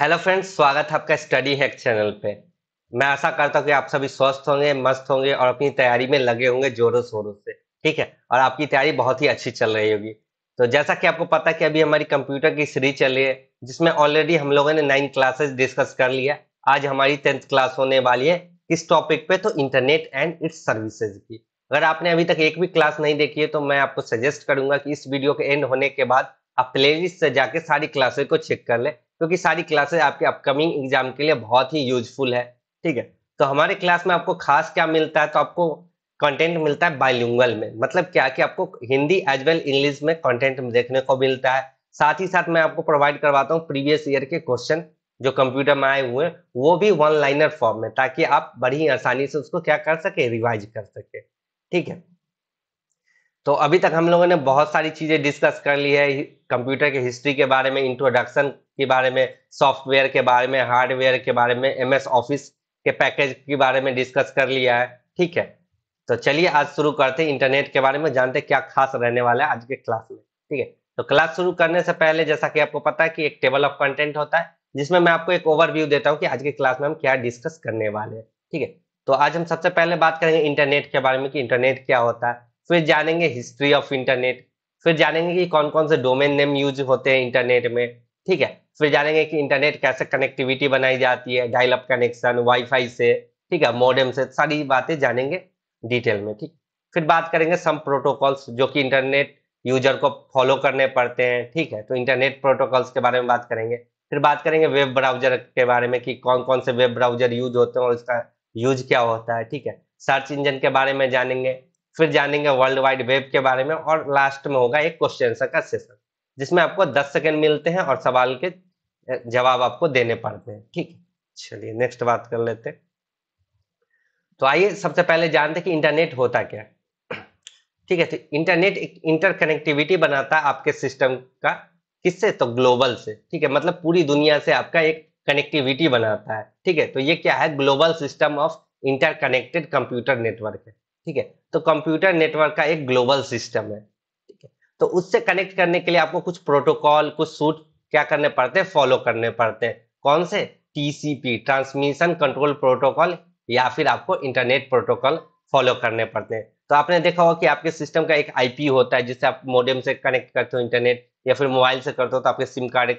Hello friends स्वागत है आपका स्टडी हैक चैनल पे मैं आशा करता हूँ कि आप सभी स्वस्थ होंगे मस्त होंगे और अपनी तैयारी में लगे होंगे जोरों शोरों से ठीक है और आपकी तैयारी बहुत ही अच्छी चल रही होगी तो जैसा कि आपको पता है कि अभी हमारी कंप्यूटर की सीरीज चल रही है जिसमें ऑलरेडी हम लोगों ने नाइन क्लासेस डिस्कस कर लिया आज हमारी टेंथ क्लास होने वाली है किस टॉपिक पे तो इंटरनेट एंड इट्स सर्विसेज की अगर आपने अभी तक एक भी क्लास नहीं देखी है तो मैं आपको सजेस्ट करूंगा कि इस वीडियो के एंड होने के बाद आप प्लेलिस्ट से जाके सारी क्लासेस को चेक कर लें क्योंकि सारी क्लासेज आपके अपकमिंग एग्जाम के लिए बहुत ही यूजफुल है ठीक है तो हमारे क्लास में आपको खास क्या मिलता है तो आपको कंटेंट मिलता है बाइलिंगल में मतलब क्या कि आपको हिंदी एज वेल इंग्लिश में कंटेंट देखने को मिलता है साथ ही साथ मैं आपको प्रोवाइड करवाता हूँ प्रीवियस ईयर के क्वेश्चन जो कंप्यूटर में आए हुए हैं वो भी वन लाइनर फॉर्म में ताकि आप बड़ी आसानी से उसको क्या कर सके रिवाइज कर सके ठीक है तो अभी तक हम लोगों ने बहुत सारी चीज़ें डिस्कस कर ली है कंप्यूटर के हिस्ट्री के बारे में इंट्रोडक्शन के बारे में सॉफ्टवेयर के बारे में हार्डवेयर के बारे में एम ऑफिस के पैकेज के बारे में डिस्कस कर लिया है ठीक है तो चलिए आज शुरू करते हैं इंटरनेट के बारे में जानते क्या खास रहने वाला है आज के क्लास में ठीक है तो क्लास शुरू करने से पहले जैसा कि आपको पता है कि एक टेबल ऑफ कंटेंट होता है जिसमें मैं आपको एक ओवरव्यू देता हूँ कि आज के क्लास में हम क्या डिस्कस करने वाले हैं ठीक है तो आज हम सबसे पहले बात करेंगे इंटरनेट के बारे में कि इंटरनेट क्या होता है फिर जानेंगे हिस्ट्री ऑफ इंटरनेट फिर जानेंगे कि कौन कौन से डोमेन नेम यूज होते हैं इंटरनेट में ठीक है फिर जानेंगे कि इंटरनेट कैसे कनेक्टिविटी बनाई जाती है डायल कनेक्शन वाईफाई से ठीक है मॉडेम से सारी बातें जानेंगे डिटेल में ठीक फिर बात करेंगे सम प्रोटोकॉल्स जो कि इंटरनेट यूजर को फॉलो करने पड़ते हैं ठीक है तो इंटरनेट प्रोटोकॉल्स के बारे में बात करेंगे फिर बात करेंगे वेब ब्राउजर के बारे में कि कौन कौन से वेब ब्राउजर यूज होते हैं और इसका यूज क्या होता है ठीक है सर्च इंजन के बारे में जानेंगे फिर जानेंगे वर्ल्ड वाइड वेब के बारे में और लास्ट में होगा एक क्वेश्चन आंसर का सेशन जिसमें आपको दस सेकेंड मिलते हैं और सवाल के जवाब आपको देने पड़ते हैं ठीक है चलिए नेक्स्ट बात कर लेते हैं तो आइए सबसे पहले जानते हैं कि इंटरनेट होता क्या ठीक है तो इंटरनेट एक इंटरकनेक्टिविटी बनाता है आपके सिस्टम का किससे तो ग्लोबल से ठीक है मतलब पूरी दुनिया से आपका एक कनेक्टिविटी बनाता है ठीक है तो ये क्या है global system of interconnected computer network है ठीक है तो कंप्यूटर नेटवर्क का एक ग्लोबल सिस्टम है ठीक है तो उससे कनेक्ट करने के लिए आपको कुछ प्रोटोकॉल कुछ सूट क्या करने पड़ते हैं फॉलो करने पड़ते हैं कौन से टीसीपी ट्रांसमिशन कंट्रोल प्रोटोकॉल या फिर आपको इंटरनेट प्रोटोकॉल फॉलो करने पड़ते हैं तो आपने देखा होगा कि आपके सिस्टम का एक आईपी होता है जिससे आप मोडेम से कनेक्ट करते हो इंटरनेट या फिर मोबाइल से करते हो तो आपके सिम कार्ड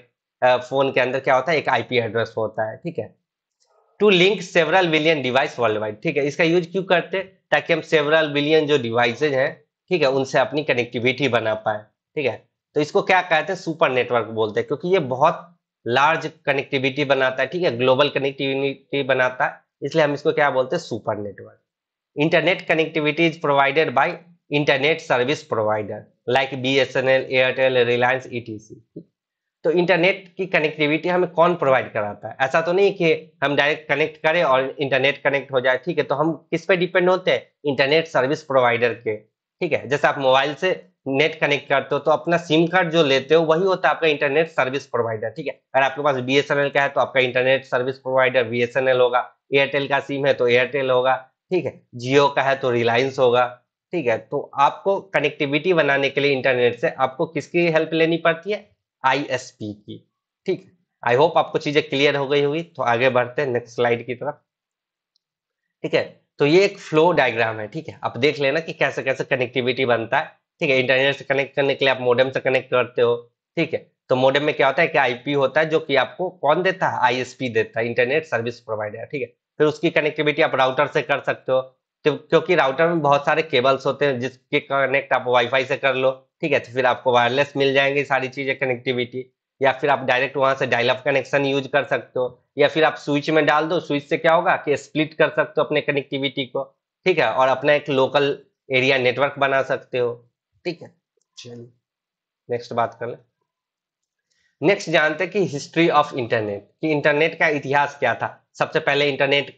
फोन के अंदर क्या होता है एक आईपी एड्रेस होता है ठीक है to link several billion device world wide ठीक है इसका यूज क्यों करते हैं ताकि हम सेवरल बिलियन जो डिवाइसेज हैं ठीक है उनसे अपनी कनेक्टिविटी बना पाए ठीक है तो इसको क्या कहते हैं सुपर नेटवर्क बोलते हैं क्योंकि ये बहुत लार्ज कनेक्टिविटी बनाता है ठीक है ग्लोबल कनेक्टिविटी बनाता है इसलिए हम इसको क्या बोलते हैं super network internet connectivity is provided by internet service provider like B S N L Airtel Reliance E T C तो इंटरनेट की कनेक्टिविटी हमें कौन प्रोवाइड कराता है ऐसा तो नहीं कि हम डायरेक्ट कनेक्ट करें और इंटरनेट कनेक्ट हो जाए ठीक है तो हम किस पे डिपेंड होते हैं इंटरनेट सर्विस प्रोवाइडर के ठीक है जैसे आप मोबाइल से नेट कनेक्ट करते हो तो अपना सिम कार्ड जो लेते हो वही होता है आपका इंटरनेट सर्विस प्रोवाइडर ठीक है अगर आपके पास बी का है तो आपका इंटरनेट सर्विस प्रोवाइडर बी होगा एयरटेल का सिम है तो एयरटेल होगा ठीक है जियो का है तो रिलायंस होगा ठीक है तो आपको कनेक्टिविटी बनाने के लिए इंटरनेट से आपको किसकी हेल्प लेनी पड़ती है आईएसपी की ठीक आई होप आपको चीजें क्लियर हो गई होगी तो आगे बढ़ते हैं नेक्स्ट स्लाइड की तरफ ठीक है तो ये एक फ्लो डायग्राम है ठीक है आप देख लेना कि कैसे कैसे कनेक्टिविटी बनता है ठीक है इंटरनेट से कनेक्ट करने के लिए आप मोडेम से कनेक्ट करते हो ठीक है तो मोडेम में क्या होता है कि आईपी होता है जो कि आपको कौन देता है आईएसपी देता है इंटरनेट सर्विस प्रोवाइडर ठीक है फिर उसकी कनेक्टिविटी आप राउटर से कर सकते हो तो क्योंकि राउटर में बहुत सारे केबल्स होते हैं जिसके कनेक्ट आप वाईफाई से कर लो ठीक है तो फिर आपको वायरलेस मिल जाएंगे सारी चीज़ें कनेक्टिविटी या फिर आप डायरेक्ट वहां से डायलॉप कनेक्शन यूज कर सकते हो या फिर आप स्विच में डाल दो स्विच से क्या होगा कि स्प्लिट कर सकते हो अपने कनेक्टिविटी को ठीक है और अपना एक लोकल एरिया नेटवर्क बना सकते हो ठीक है चलिए नेक्स्ट बात कर ले नेक्स्ट जानते कि हिस्ट्री ऑफ इंटरनेट कि इंटरनेट का इतिहास क्या था सबसे पहले इंटरनेट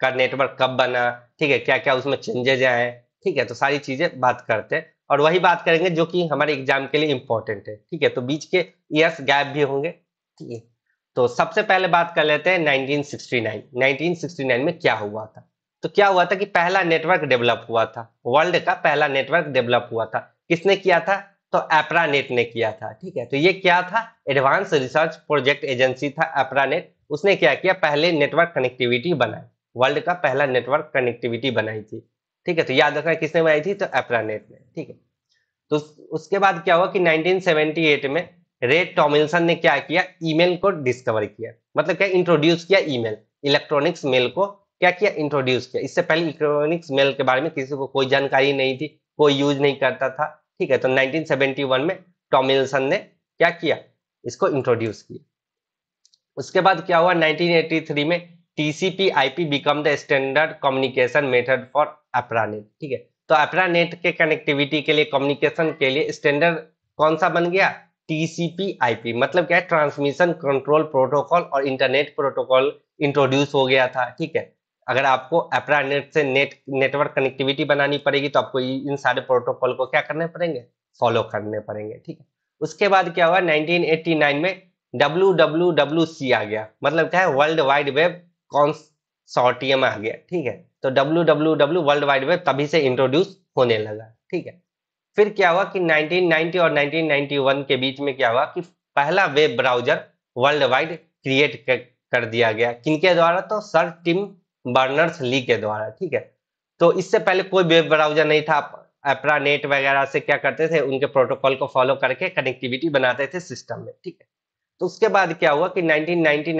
का नेटवर्क कब बना ठीक है क्या क्या उसमें चेंजेज आए ठीक है तो सारी चीजें बात करते हैं और वही बात करेंगे जो कि हमारे एग्जाम के लिए इम्पोर्टेंट है ठीक है तो बीच के ईयर्स गैप भी होंगे ठीक है तो सबसे पहले बात कर लेते हैं 1969 1969 में क्या हुआ था तो क्या हुआ था कि पहला नेटवर्क डेवलप हुआ था वर्ल्ड का पहला नेटवर्क डेवलप हुआ था किसने किया था तो एप्रानेट ने किया था ठीक है तो ये क्या था एडवांस रिसर्च प्रोजेक्ट एजेंसी था एप्रानेट उसने क्या किया पहले नेटवर्क कनेक्टिविटी बनाई वर्ल्ड का पहला नेटवर्क कनेक्टिविटी बनाई थी ठीक है तो याद रखना किसने बनाई थी तो एप्रानेट ने ठीक है तो उसके बाद क्या हुआ कि 1978 में रे टॉमिल्सन ने क्या किया ईमेल को डिस्कवर किया मतलब क्या इंट्रोड्यूस किया ईमेल इलेक्ट्रॉनिक्स मेल को क्या किया इंट्रोड्यूस किया इससे पहले इलेक्ट्रॉनिक्स मेल के बारे में किसी को कोई जानकारी नहीं थी कोई यूज नहीं करता था ठीक है तो 1971 में टॉमिल्सन ने क्या किया इसको इंट्रोड्यूस किया उसके बाद क्या हुआ नाइनटीन में TCP IP become the standard communication method for ARPANET ठीक है तो अपरानेट के कनेक्टिविटी के लिए कम्युनिकेशन के लिए स्टैंडर्ड कौन सा बन गया टीसीपी आईपी मतलब क्या है ट्रांसमिशन कंट्रोल प्रोटोकॉल और इंटरनेट प्रोटोकॉल इंट्रोड्यूस हो गया था ठीक है अगर आपको अपरा नेट से नेट नेटवर्क कनेक्टिविटी बनानी पड़ेगी तो आपको इन सारे प्रोटोकॉल को क्या करने पड़ेंगे फॉलो करने पड़ेंगे ठीक है उसके बाद क्या हुआ 1989 में डब्ल्यू आ गया मतलब क्या है वर्ल्ड वाइड वेब शॉर्टियम आ गया ठीक है तो W W W world wide web तभी से इंट्रोड्यूस होने लगा ठीक है फिर क्या हुआ कि 1990 और 1991 के बीच में क्या हुआ कि पहला web browser world wide create कर दिया गया किनके द्वारा तो सर टिम बर्नर्स ली के द्वारा ठीक है तो इससे पहले कोई वेब ब्राउजर नहीं था अपरा नेट वगैरह से क्या करते थे उनके प्रोटोकॉल को फॉलो करके कनेक्टिविटी बनाते थे सिस्टम में ठीक है तो उसके बाद क्या हुआ कि नाइनटीन नाइनटी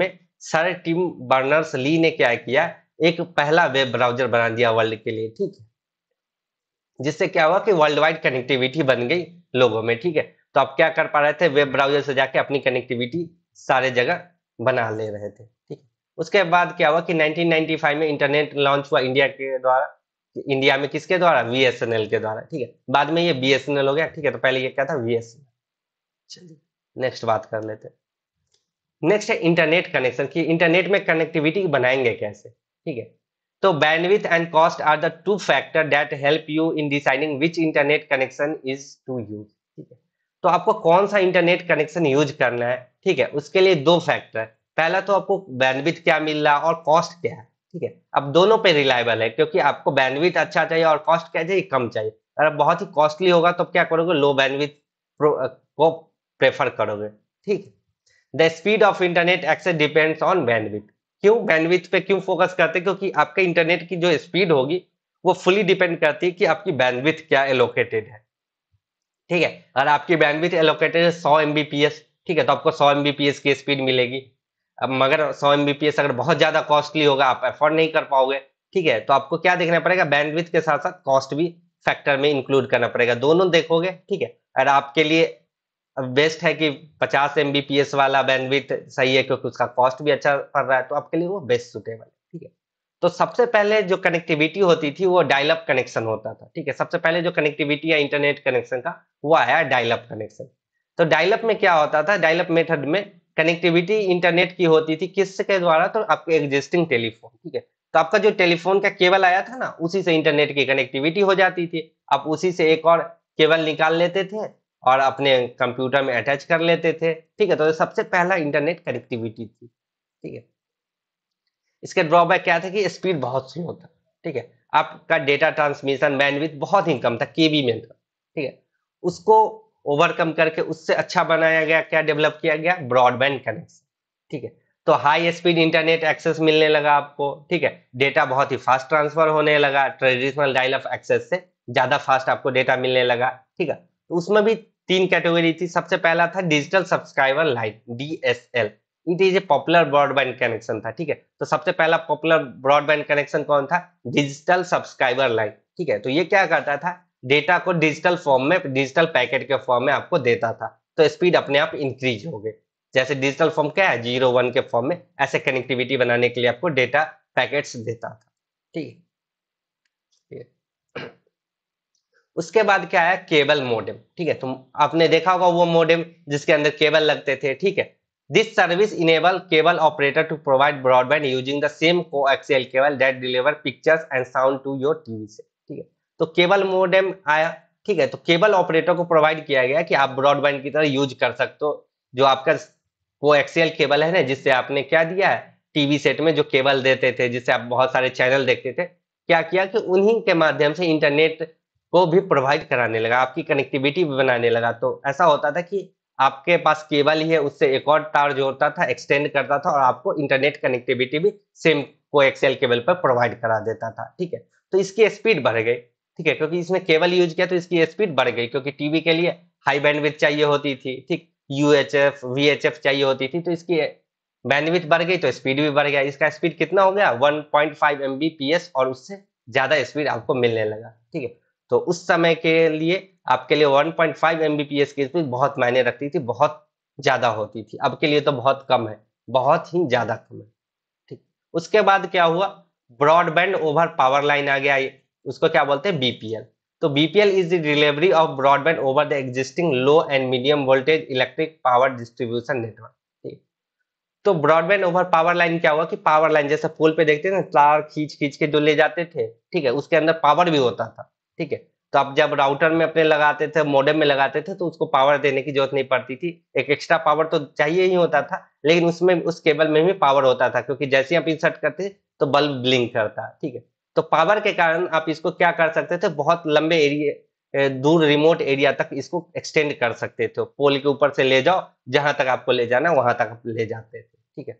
में सारे टीम बर्नर्स ली ने क्या किया एक पहला वेब ब्राउजर बना दिया वर्ल्ड के लिए ठीक है जिससे क्या हुआ कि वर्ल्ड वाइड कनेक्टिविटी बन गई लोगों में ठीक है तो आप क्या कर पा रहे थे वेब ब्राउजर से जाके अपनी कनेक्टिविटी सारे जगह बना ले रहे थे ठीक उसके बाद क्या हुआ कि 1995 में इंटरनेट लॉन्च हुआ इंडिया के द्वारा इंडिया में किसके द्वारा बी के द्वारा ठीक है बाद में ये बी हो गया ठीक है तो पहले ये क्या था वी चलिए नेक्स्ट बात कर लेते हैं नेक्स्ट है इंटरनेट कनेक्शन कि इंटरनेट में कनेक्टिविटी बनाएंगे कैसे ठीक है तो bandwidth and cost are the two factor that help you in deciding which internet connection is to use ठीक है तो आपको कौन सा इंटरनेट कनेक्शन यूज करना है ठीक है उसके लिए दो फैक्टर पहला तो आपको बैंडविथ क्या मिल रहा है और कॉस्ट क्या है ठीक है अब दोनों पे रिलायबल है क्योंकि आपको बैंडविथ अच्छा चाहिए और कॉस्ट क्या चाहिए कम चाहिए अगर बहुत ही कॉस्टली होगा तो क्या करोगे लो बैंडविथ को प्रेफर करोगे ठीक है the speed of internet access depends on bandwidth क्यों बैंडविथ पे क्यों फोकस करते हैं क्योंकि आपके इंटरनेट की जो स्पीड होगी वो फुली डिपेंड करती है कि आपकी बैंडविथ क्या एलोकेटेड है ठीक है अगर आपकी बैंडविथ एलोकेटेड है सौ एमबीपीएस ठीक है तो आपको सौ एमबीपीएस की स्पीड मिलेगी अब मगर सौ एमबीपीएस अगर बहुत ज्यादा कॉस्टली होगा आप एफोर्ड नहीं कर पाओगे ठीक है तो आपको क्या देखना पड़ेगा बैंडविथ के साथ साथ कॉस्ट भी फैक्टर में इंक्लूड करना पड़ेगा दोनों देखोगे ठीक है और आपके लिए बेस्ट है कि 50 एम वाला बैंडविथ सही है क्योंकि उसका कॉस्ट भी अच्छा पड़ रहा है तो आपके लिए वो बेस्ट सुटेबल है ठीक है तो सबसे पहले जो कनेक्टिविटी होती थी वो डायलअप कनेक्शन होता था ठीक है सबसे पहले जो कनेक्टिविटी या इंटरनेट कनेक्शन का वो आया डायलअप कनेक्शन तो डायलअप में क्या होता था डायलअप मेथड में कनेक्टिविटी इंटरनेट की होती थी किसके द्वारा तो आपके एग्जिस्टिंग टेलीफोन ठीक है तो आपका जो टेलीफोन का केबल आया था ना उसी से इंटरनेट की कनेक्टिविटी हो जाती थी आप उसी से एक और केबल निकाल लेते थे और अपने कंप्यूटर में अटैच कर लेते थे ठीक है तो सबसे पहला इंटरनेट कनेक्टिविटी थी ठीक है इसके ड्रॉबैक क्या था कि स्पीड बहुत स्लो था ठीक है आपका डेटा ट्रांसमिशन बैंडविथ बहुत ही कम था केबी में था ठीक है उसको ओवरकम करके उससे अच्छा बनाया गया क्या डेवलप किया गया ब्रॉडबैंड कनेक्शन ठीक है तो हाई स्पीड इंटरनेट एक्सेस मिलने लगा आपको ठीक है डेटा बहुत ही फास्ट ट्रांसफर होने लगा ट्रेडिशनल डायल ऑफ एक्सेस से ज़्यादा फास्ट आपको डेटा मिलने लगा ठीक है तो उसमें भी तीन कैटेगरी थी सबसे पहला था digital subscriber line DSL it is a popular broadband connection था ठीक है तो सबसे पहला पॉपुलर ब्रॉडबैंड कनेक्शन कौन था डिजिटल सब्सक्राइबर लाइन ठीक है तो ये क्या करता था डेटा को डिजिटल फॉर्म में डिजिटल पैकेट के फॉर्म में आपको देता था तो स्पीड अपने आप इंक्रीज हो गए जैसे डिजिटल फॉर्म क्या है जीरो वन के फॉर्म में ऐसे कनेक्टिविटी बनाने के लिए आपको डेटा पैकेट्स देता था ठीक है उसके बाद क्या आया केबल मोडेम ठीक है तुम आपने देखा होगा वो मोडेम जिसके अंदर केबल लगते थे ठीक है this service enable cable operator to provide broadband using the same coaxial cable that deliver pictures and sound to your TV से ठीक है तो केबल मोडेम आया ठीक है तो केबल ऑपरेटर को प्रोवाइड किया गया कि आप ब्रॉडबैंड की तरह यूज कर सकते हो जो आपका को एक्सएल केबल है ना जिससे आपने क्या दिया है टीवी सेट में जो केबल देते थे जिससे आप बहुत सारे चैनल देखते थे क्या किया कि उन्हीं के माध्यम से इंटरनेट वो भी प्रोवाइड कराने लगा आपकी कनेक्टिविटी भी बनाने लगा तो ऐसा होता था कि आपके पास केबल ही है उससे एक और तार जोड़ता था एक्सटेंड करता था और आपको इंटरनेट कनेक्टिविटी भी सेम को एक्सेल केबल पर प्रोवाइड करा देता था ठीक है तो इसकी स्पीड बढ़ गई ठीक है क्योंकि इसने केबल यूज किया तो इसकी स्पीड बढ़ गई क्योंकि टीवी के लिए हाई बैंडविथ चाहिए होती थी ठीक U H F V H F चाहिए होती थी तो इसकी बैंडविथ बढ़ गई तो स्पीड भी बढ़ गया इसका स्पीड कितना हो गया फाइव एम और उससे ज्यादा स्पीड आपको मिलने लगा ठीक है तो उस समय के लिए आपके लिए 1.5 पॉइंट एमबीपीएस की स्पीड बहुत मायने रखती थी बहुत ज़्यादा होती थी अब के लिए तो बहुत कम है बहुत ही ज़्यादा कम है ठीक उसके बाद क्या हुआ ब्रॉडबैंड ओवर पावर लाइन आ गया उसको क्या बोलते हैं बीपीएल तो BPL is the delivery of broadband over the existing low and medium voltage electric power distribution network ठीक तो ब्रॉडबैंड ओवर पावर लाइन क्या हुआ कि पावर लाइन जैसे पुल पे देखते हैं ना तार खींच खींच के जो ले जाते थे ठीक है उसके अंदर पावर भी होता था ठीक है तो आप जब राउटर में अपने लगाते थे मॉडम में लगाते थे तो उसको पावर देने की जरूरत नहीं पड़ती थी एक एक्स्ट्रा पावर तो चाहिए ही होता था लेकिन उसमें उस केबल में भी पावर होता था क्योंकि जैसे आप इंसर्ट करते तो बल्ब ब्लिंक करता ठीक है तो पावर के कारण आप इसको क्या कर सकते थे बहुत लंबे एरिया दूर रिमोट एरिया तक इसको एक्सटेंड कर सकते थे पोल के ऊपर से ले जाओ जहां तक आपको ले जाना वहां तक आप ले जाते थे ठीक है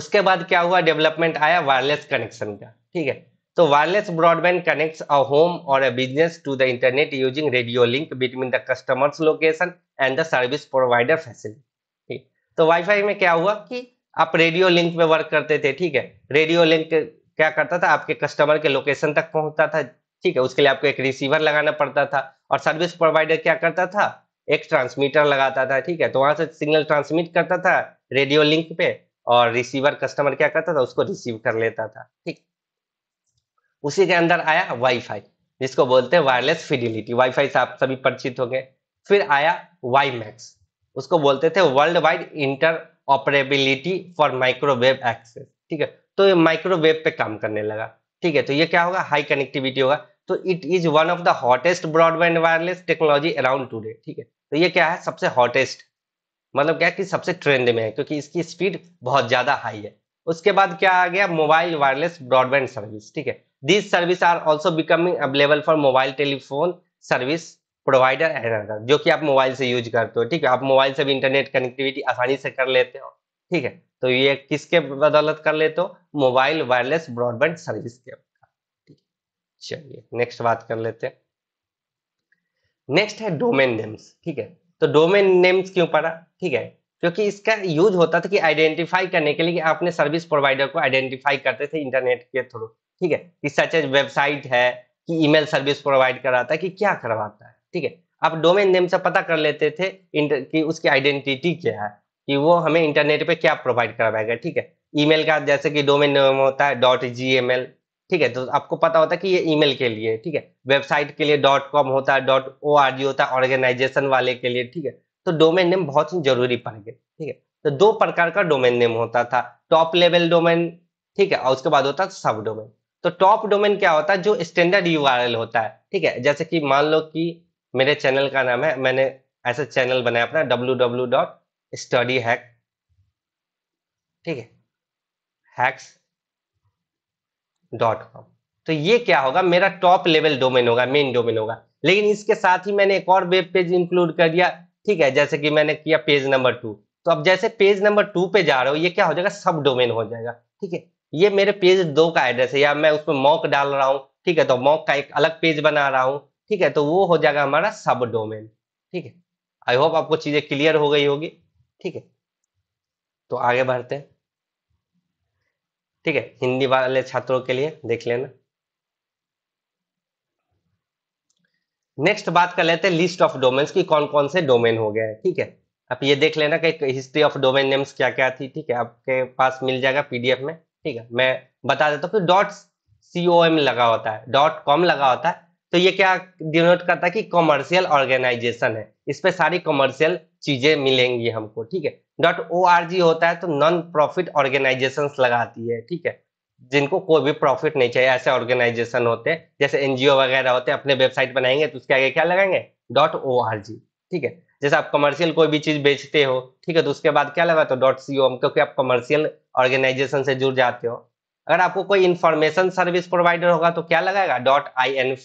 उसके बाद क्या हुआ डेवलपमेंट आया वायरलेस कनेक्शन का ठीक है तो wireless broadband connects a home और a business to the internet using radio link between the customers location and the service provider facility तो वाईफाई में क्या हुआ कि आप रेडियो लिंक में वर्क करते थे ठीक है रेडियो लिंक क्या करता था आपके कस्टमर के लोकेशन तक पहुंचता था ठीक है उसके लिए आपको एक रिसीवर लगाना पड़ता था और सर्विस प्रोवाइडर क्या करता था एक ट्रांसमीटर लगाता था ठीक है तो वहां से सिग्नल ट्रांसमिट करता था रेडियो लिंक पे और रिसीवर कस्टमर क्या करता था उसको रिसीव कर लेता था ठीक उसी के अंदर आया वाईफाई जिसको बोलते हैं वायरलेस फिडिलिटी वाईफाई से आप सभी परिचित हो गए फिर आया वाई मैक्स उसको बोलते थे world wide interoperability for microwave access ठीक है तो ये माइक्रोवेव पे काम करने लगा ठीक है तो ये क्या होगा हाई कनेक्टिविटी होगा तो it is one of the hottest broadband wireless technology around today ठीक है तो ये क्या है सबसे हॉटेस्ट मतलब क्या कि सबसे ट्रेंड में है क्योंकि इसकी स्पीड बहुत ज्यादा हाई है उसके बाद क्या आ गया मोबाइल वायरलेस ब्रॉडबैंड सर्विस ठीक है these service are also becoming available for mobile telephone service provider and जो कि आप मोबाइल से यूज करते हो ठीक है आप मोबाइल से भी इंटरनेट कनेक्टिविटी आसानी से कर लेते हो ठीक है तो ये किसके बदौलत कर लेते हो मोबाइल वायरलेस ब्रॉडबैंड सर्विस के चलिए नेक्स्ट बात कर लेते हैं नेक्स्ट है डोमेन नेम्स ठीक है तो डोमेन नेम्स क्यों पड़ा ठीक है क्योंकि इसका यूज होता था कि आइडेंटिफाई करने के लिए आपने सर्विस प्रोवाइडर को आइडेंटिफाई करते थे इंटरनेट के थ्रू ठीक है कि सच एज वेबसाइट है कि ईमेल सर्विस प्रोवाइड कराता है कि क्या करवाता है ठीक है आप डोमेन नेम से पता कर लेते थे कि उसकी आइडेंटिटी क्या है कि वो हमें इंटरनेट पे क्या प्रोवाइड करवाएगा ठीक है ईमेल का जैसे कि डोमेन नेम होता है डॉट जी ठीक है तो आपको पता होता है कि ये ईमेल के लिए ठीक है वेबसाइट के लिए डॉट कॉम होता है डॉट ओ आर जी होता है ऑर्गेनाइजेशन वाले के लिए ठीक है तो डोमेन नेम बहुत ही जरूरी पड़ गए ठीक है तो दो प्रकार का डोमेन नेम होता था टॉप लेवल डोमेन ठीक है और उसके बाद होता सब डोमेन तो टॉप डोमेन क्या होता है जो स्टैंडर्ड यू होता है ठीक है जैसे कि मान लो कि मेरे चैनल का नाम है मैंने ऐसा चैनल बनाया अपना W W dot study hack ठीक है हैक्स डॉट कॉम तो ये क्या होगा मेरा टॉप लेवल डोमेन होगा मेन डोमेन होगा लेकिन इसके साथ ही मैंने एक और वेब पेज इंक्लूड कर दिया ठीक है जैसे कि मैंने किया पेज नंबर टू तो अब जैसे पेज नंबर टू पे जा रहे हो ये क्या हो जाएगा सब डोमेन हो जाएगा ठीक है ये मेरे पेज दो का एड्रेस है या मैं उसमें मॉक डाल रहा हूँ ठीक है तो मॉक का एक अलग पेज बना रहा हूँ ठीक है तो वो हो जाएगा हमारा सब डोमेन ठीक है आई होप आपको चीजें क्लियर हो गई होगी ठीक है तो आगे बढ़ते हैं ठीक है हिंदी वाले छात्रों के लिए देख लेना नेक्स्ट बात कर लेते हैं लिस्ट ऑफ डोमेन्स की कौन कौन से डोमेन हो गए हैं ठीक है आप ये देख लेना कि हिस्ट्री ऑफ डोमेन नेम्स क्या क्या थी ठीक है आपके पास मिल जाएगा पीडीएफ में ठीक है मैं बता देता हूँ डॉट सी ओ एम लगा होता है डॉट कॉम लगा होता है तो ये क्या डिनोट करता है कि कॉमर्शियल ऑर्गेनाइजेशन है इस पे सारी कॉमर्शियल चीजें मिलेंगी हमको ठीक है डॉट ओ आर जी होता है तो नॉन प्रॉफिट ऑर्गेनाइजेशन लगाती है ठीक है जिनको कोई भी प्रॉफिट नहीं चाहिए ऐसे ऑर्गेनाइजेशन होते हैं जैसे एनजीओ वगैरह होते हैं अपने वेबसाइट बनाएंगे तो उसके आगे क्या लगाएंगे डॉट ओ आर जी ठीक है जैसे आप कमर्शियल कोई भी चीज बेचते हो ठीक है तो उसके बाद क्या लगाते हो डॉट सी ओ क्योंकि आप कमर्शियल ऑर्गेनाइजेशन से जुड़ जाते हो अगर आपको कोई इन्फॉर्मेशन सर्विस प्रोवाइडर होगा तो क्या लगाएगा dot I N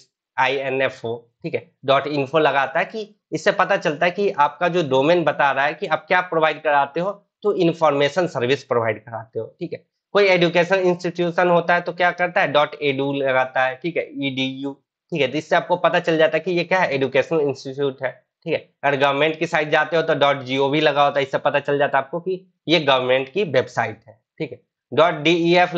I N F O ठीक है डॉट इन्फो लगाता है कि इससे पता चलता है कि आपका जो डोमेन बता रहा है कि आप क्या प्रोवाइड कराते हो तो इन्फॉर्मेशन सर्विस प्रोवाइड कराते हो ठीक है कोई एजुकेशन इंस्टीट्यूशन होता है तो क्या करता है डॉट एडू लगाता है ठीक है ई डी यू ठीक है तो इससे आपको पता चल जाता है कि ये क्या है एजुकेशन इंस्टीट्यूट है ठीक है अगर गवर्नमेंट की साइट जाते हो तो डॉट जी लगा होता है इससे पता चल जाता है आपको कि ये गवर्नमेंट की वेबसाइट है ठीक है डॉट डी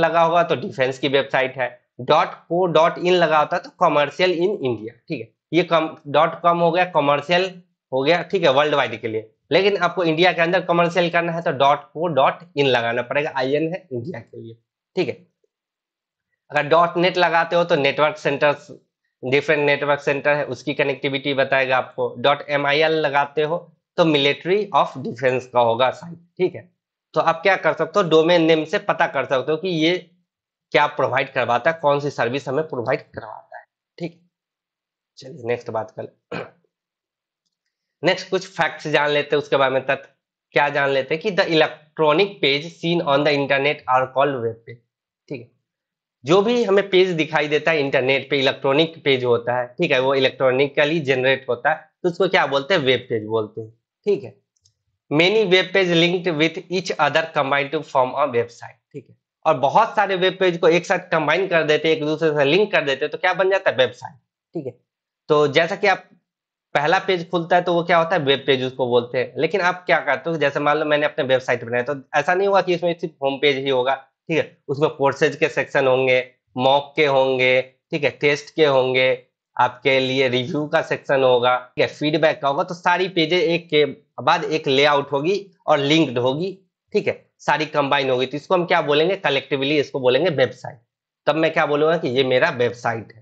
लगा होगा तो डिफेंस की वेबसाइट है डॉट को डॉट इन लगा होता है तो कॉमर्शियल इन इंडिया ठीक है ये कम डॉट कॉम हो गया कॉमर्शियल हो गया ठीक है वर्ल्ड वाइड के लिए लेकिन आपको इंडिया के अंदर कॉमर्शियल करना है तो डॉट को डॉट इन लगाना पड़ेगा आई एन है इंडिया के लिए ठीक है अगर डॉट नेट लगाते हो तो network centre different network centre है उसकी कनेक्टिविटी बताएगा आपको डॉट एम लगाते हो तो मिलिट्री ऑफ डिफेंस का होगा साइट ठीक है तो आप क्या कर सकते हो डोमेन नेम से पता कर सकते हो कि ये क्या प्रोवाइड करवाता है कौन सी सर्विस हमें प्रोवाइड करवाता है ठीक चलिए नेक्स्ट बात कर नेक्स्ट कुछ फैक्ट्स जान लेते हैं उसके बारे में तथ्य क्या जान लेते हैं कि the electronic page seen on the internet are called web page जो भी हमें पेज दिखाई देता है इंटरनेट पे इलेक्ट्रॉनिक पेज होता है ठीक है वो इलेक्ट्रॉनिकली जनरेट होता है तो उसको क्या बोलते हैं वेब पेज बोलते हैं ठीक है many web page linked with each other combined to form a website ठीक है और बहुत सारे वेब पेज को एक साथ कंबाइन कर देते एक दूसरे से लिंक कर देते तो क्या बन जाता है वेबसाइट ठीक है तो जैसा कि आप पहला पेज खुलता है तो वो क्या होता है वेब पेज उसको बोलते हैं लेकिन आप क्या करते हो जैसे मान लो मैंने अपने वेबसाइट बनाया तो ऐसा नहीं हुआ कि इसमें सिर्फ होम पेज ही होगा ठीक है उसमें कोर्सेज के सेक्शन होंगे मॉक के होंगे ठीक है टेस्ट के होंगे आपके लिए रिव्यू का सेक्शन होगा ठीक है फीडबैक का होगा तो सारी पेजे एक के बाद एक लेआउट होगी और लिंक्ड होगी ठीक है सारी कंबाइन होगी तो इसको हम क्या बोलेंगे कलेक्टिवली इसको बोलेंगे वेबसाइट तब मैं क्या बोलूंगा कि ये मेरा वेबसाइट है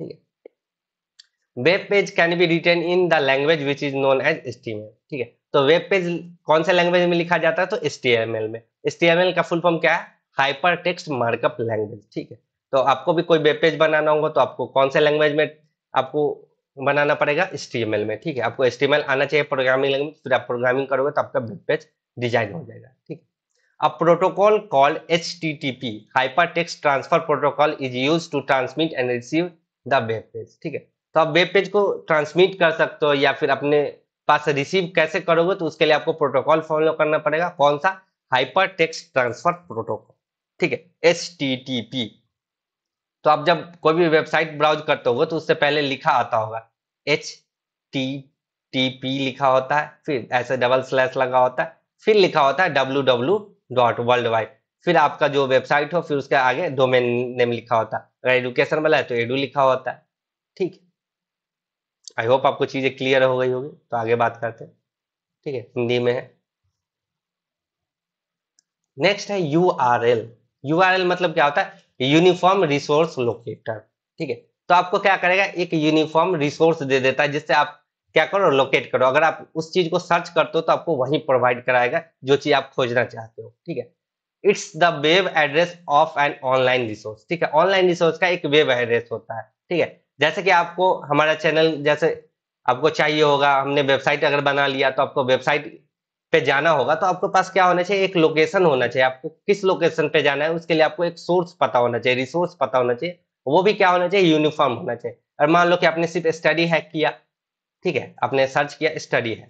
ठीक है web page can be written in the language which is known as S ठीक है तो वेब पेज कौन से लैंग्वेज में लिखा जाता है तो एस में एस का फुल फॉर्म क्या है हाइपर टेक्स्ट मार्कअप लैंग्वेज ठीक है तो आपको भी कोई वेब पेज बनाना होगा तो आपको कौन से लैंग्वेज में आपको बनाना पड़ेगा एसटीएमएल में ठीक है आपको एसटीएमएल आना चाहिए प्रोग्रामिंग लैंग्वेज फिर आप प्रोग्रामिंग करोगे तो आपका वेब पेज डिजाइन हो जाएगा ठीक है अब protocol call H T T P hypertext transfer protocol is use to transmit and receive the web page ठीक है तो आप वेब पेज को ट्रांसमिट कर सकते हो या फिर अपने पास रिसीव कैसे करोगे तो उसके लिए आपको प्रोटोकॉल फॉलो करना पड़ेगा कौन सा हाइपर टेक्स्ट ट्रांसफर प्रोटोकॉल ठीक है एस टी टी पी तो आप जब कोई भी वेबसाइट ब्राउज करते हो तो उससे पहले लिखा आता होगा एच टी टी पी लिखा होता है फिर ऐसे डबल स्लैश लगा होता है फिर लिखा होता है W W dot world wide फिर आपका जो वेबसाइट हो फिर उसके आगे डोमेन नेम लिखा होता है अगर एडुकेशन वाला है तो एडू लिखा होता है ठीक आई होप आपको चीजें क्लियर हो गई होगी तो आगे बात करते हैं ठीक है हिंदी में है नेक्स्ट है यू आर एल यूआरएल मतलब क्या होता है यूनिफॉर्म रिसोर्स लोकेटर ठीक है तो आपको क्या करेगा एक यूनिफॉर्म रिसोर्स दे देता है जिससे आप क्या करो लोकेट करो अगर आप उस चीज को सर्च करते हो तो आपको वही प्रोवाइड कराएगा जो चीज आप खोजना चाहते हो ठीक है it's the web address of an online resource ठीक है ऑनलाइन रिसोर्स का एक वेब एड्रेस होता है ठीक है जैसे कि आपको हमारा चैनल जैसे आपको चाहिए होगा हमने वेबसाइट अगर बना लिया तो आपको वेबसाइट पे जाना होगा तो आपके पास क्या होना चाहिए एक लोकेशन होना चाहिए आपको किस लोकेशन पे जाना है उसके लिए आपको एक सोर्स पता होना चाहिए रिसोर्स पता होना चाहिए वो भी क्या होना चाहिए यूनिफॉर्म होना चाहिए और मान लो कि आपने सिर्फ स्टडी हैक किया ठीक है आपने सर्च किया स्टडी है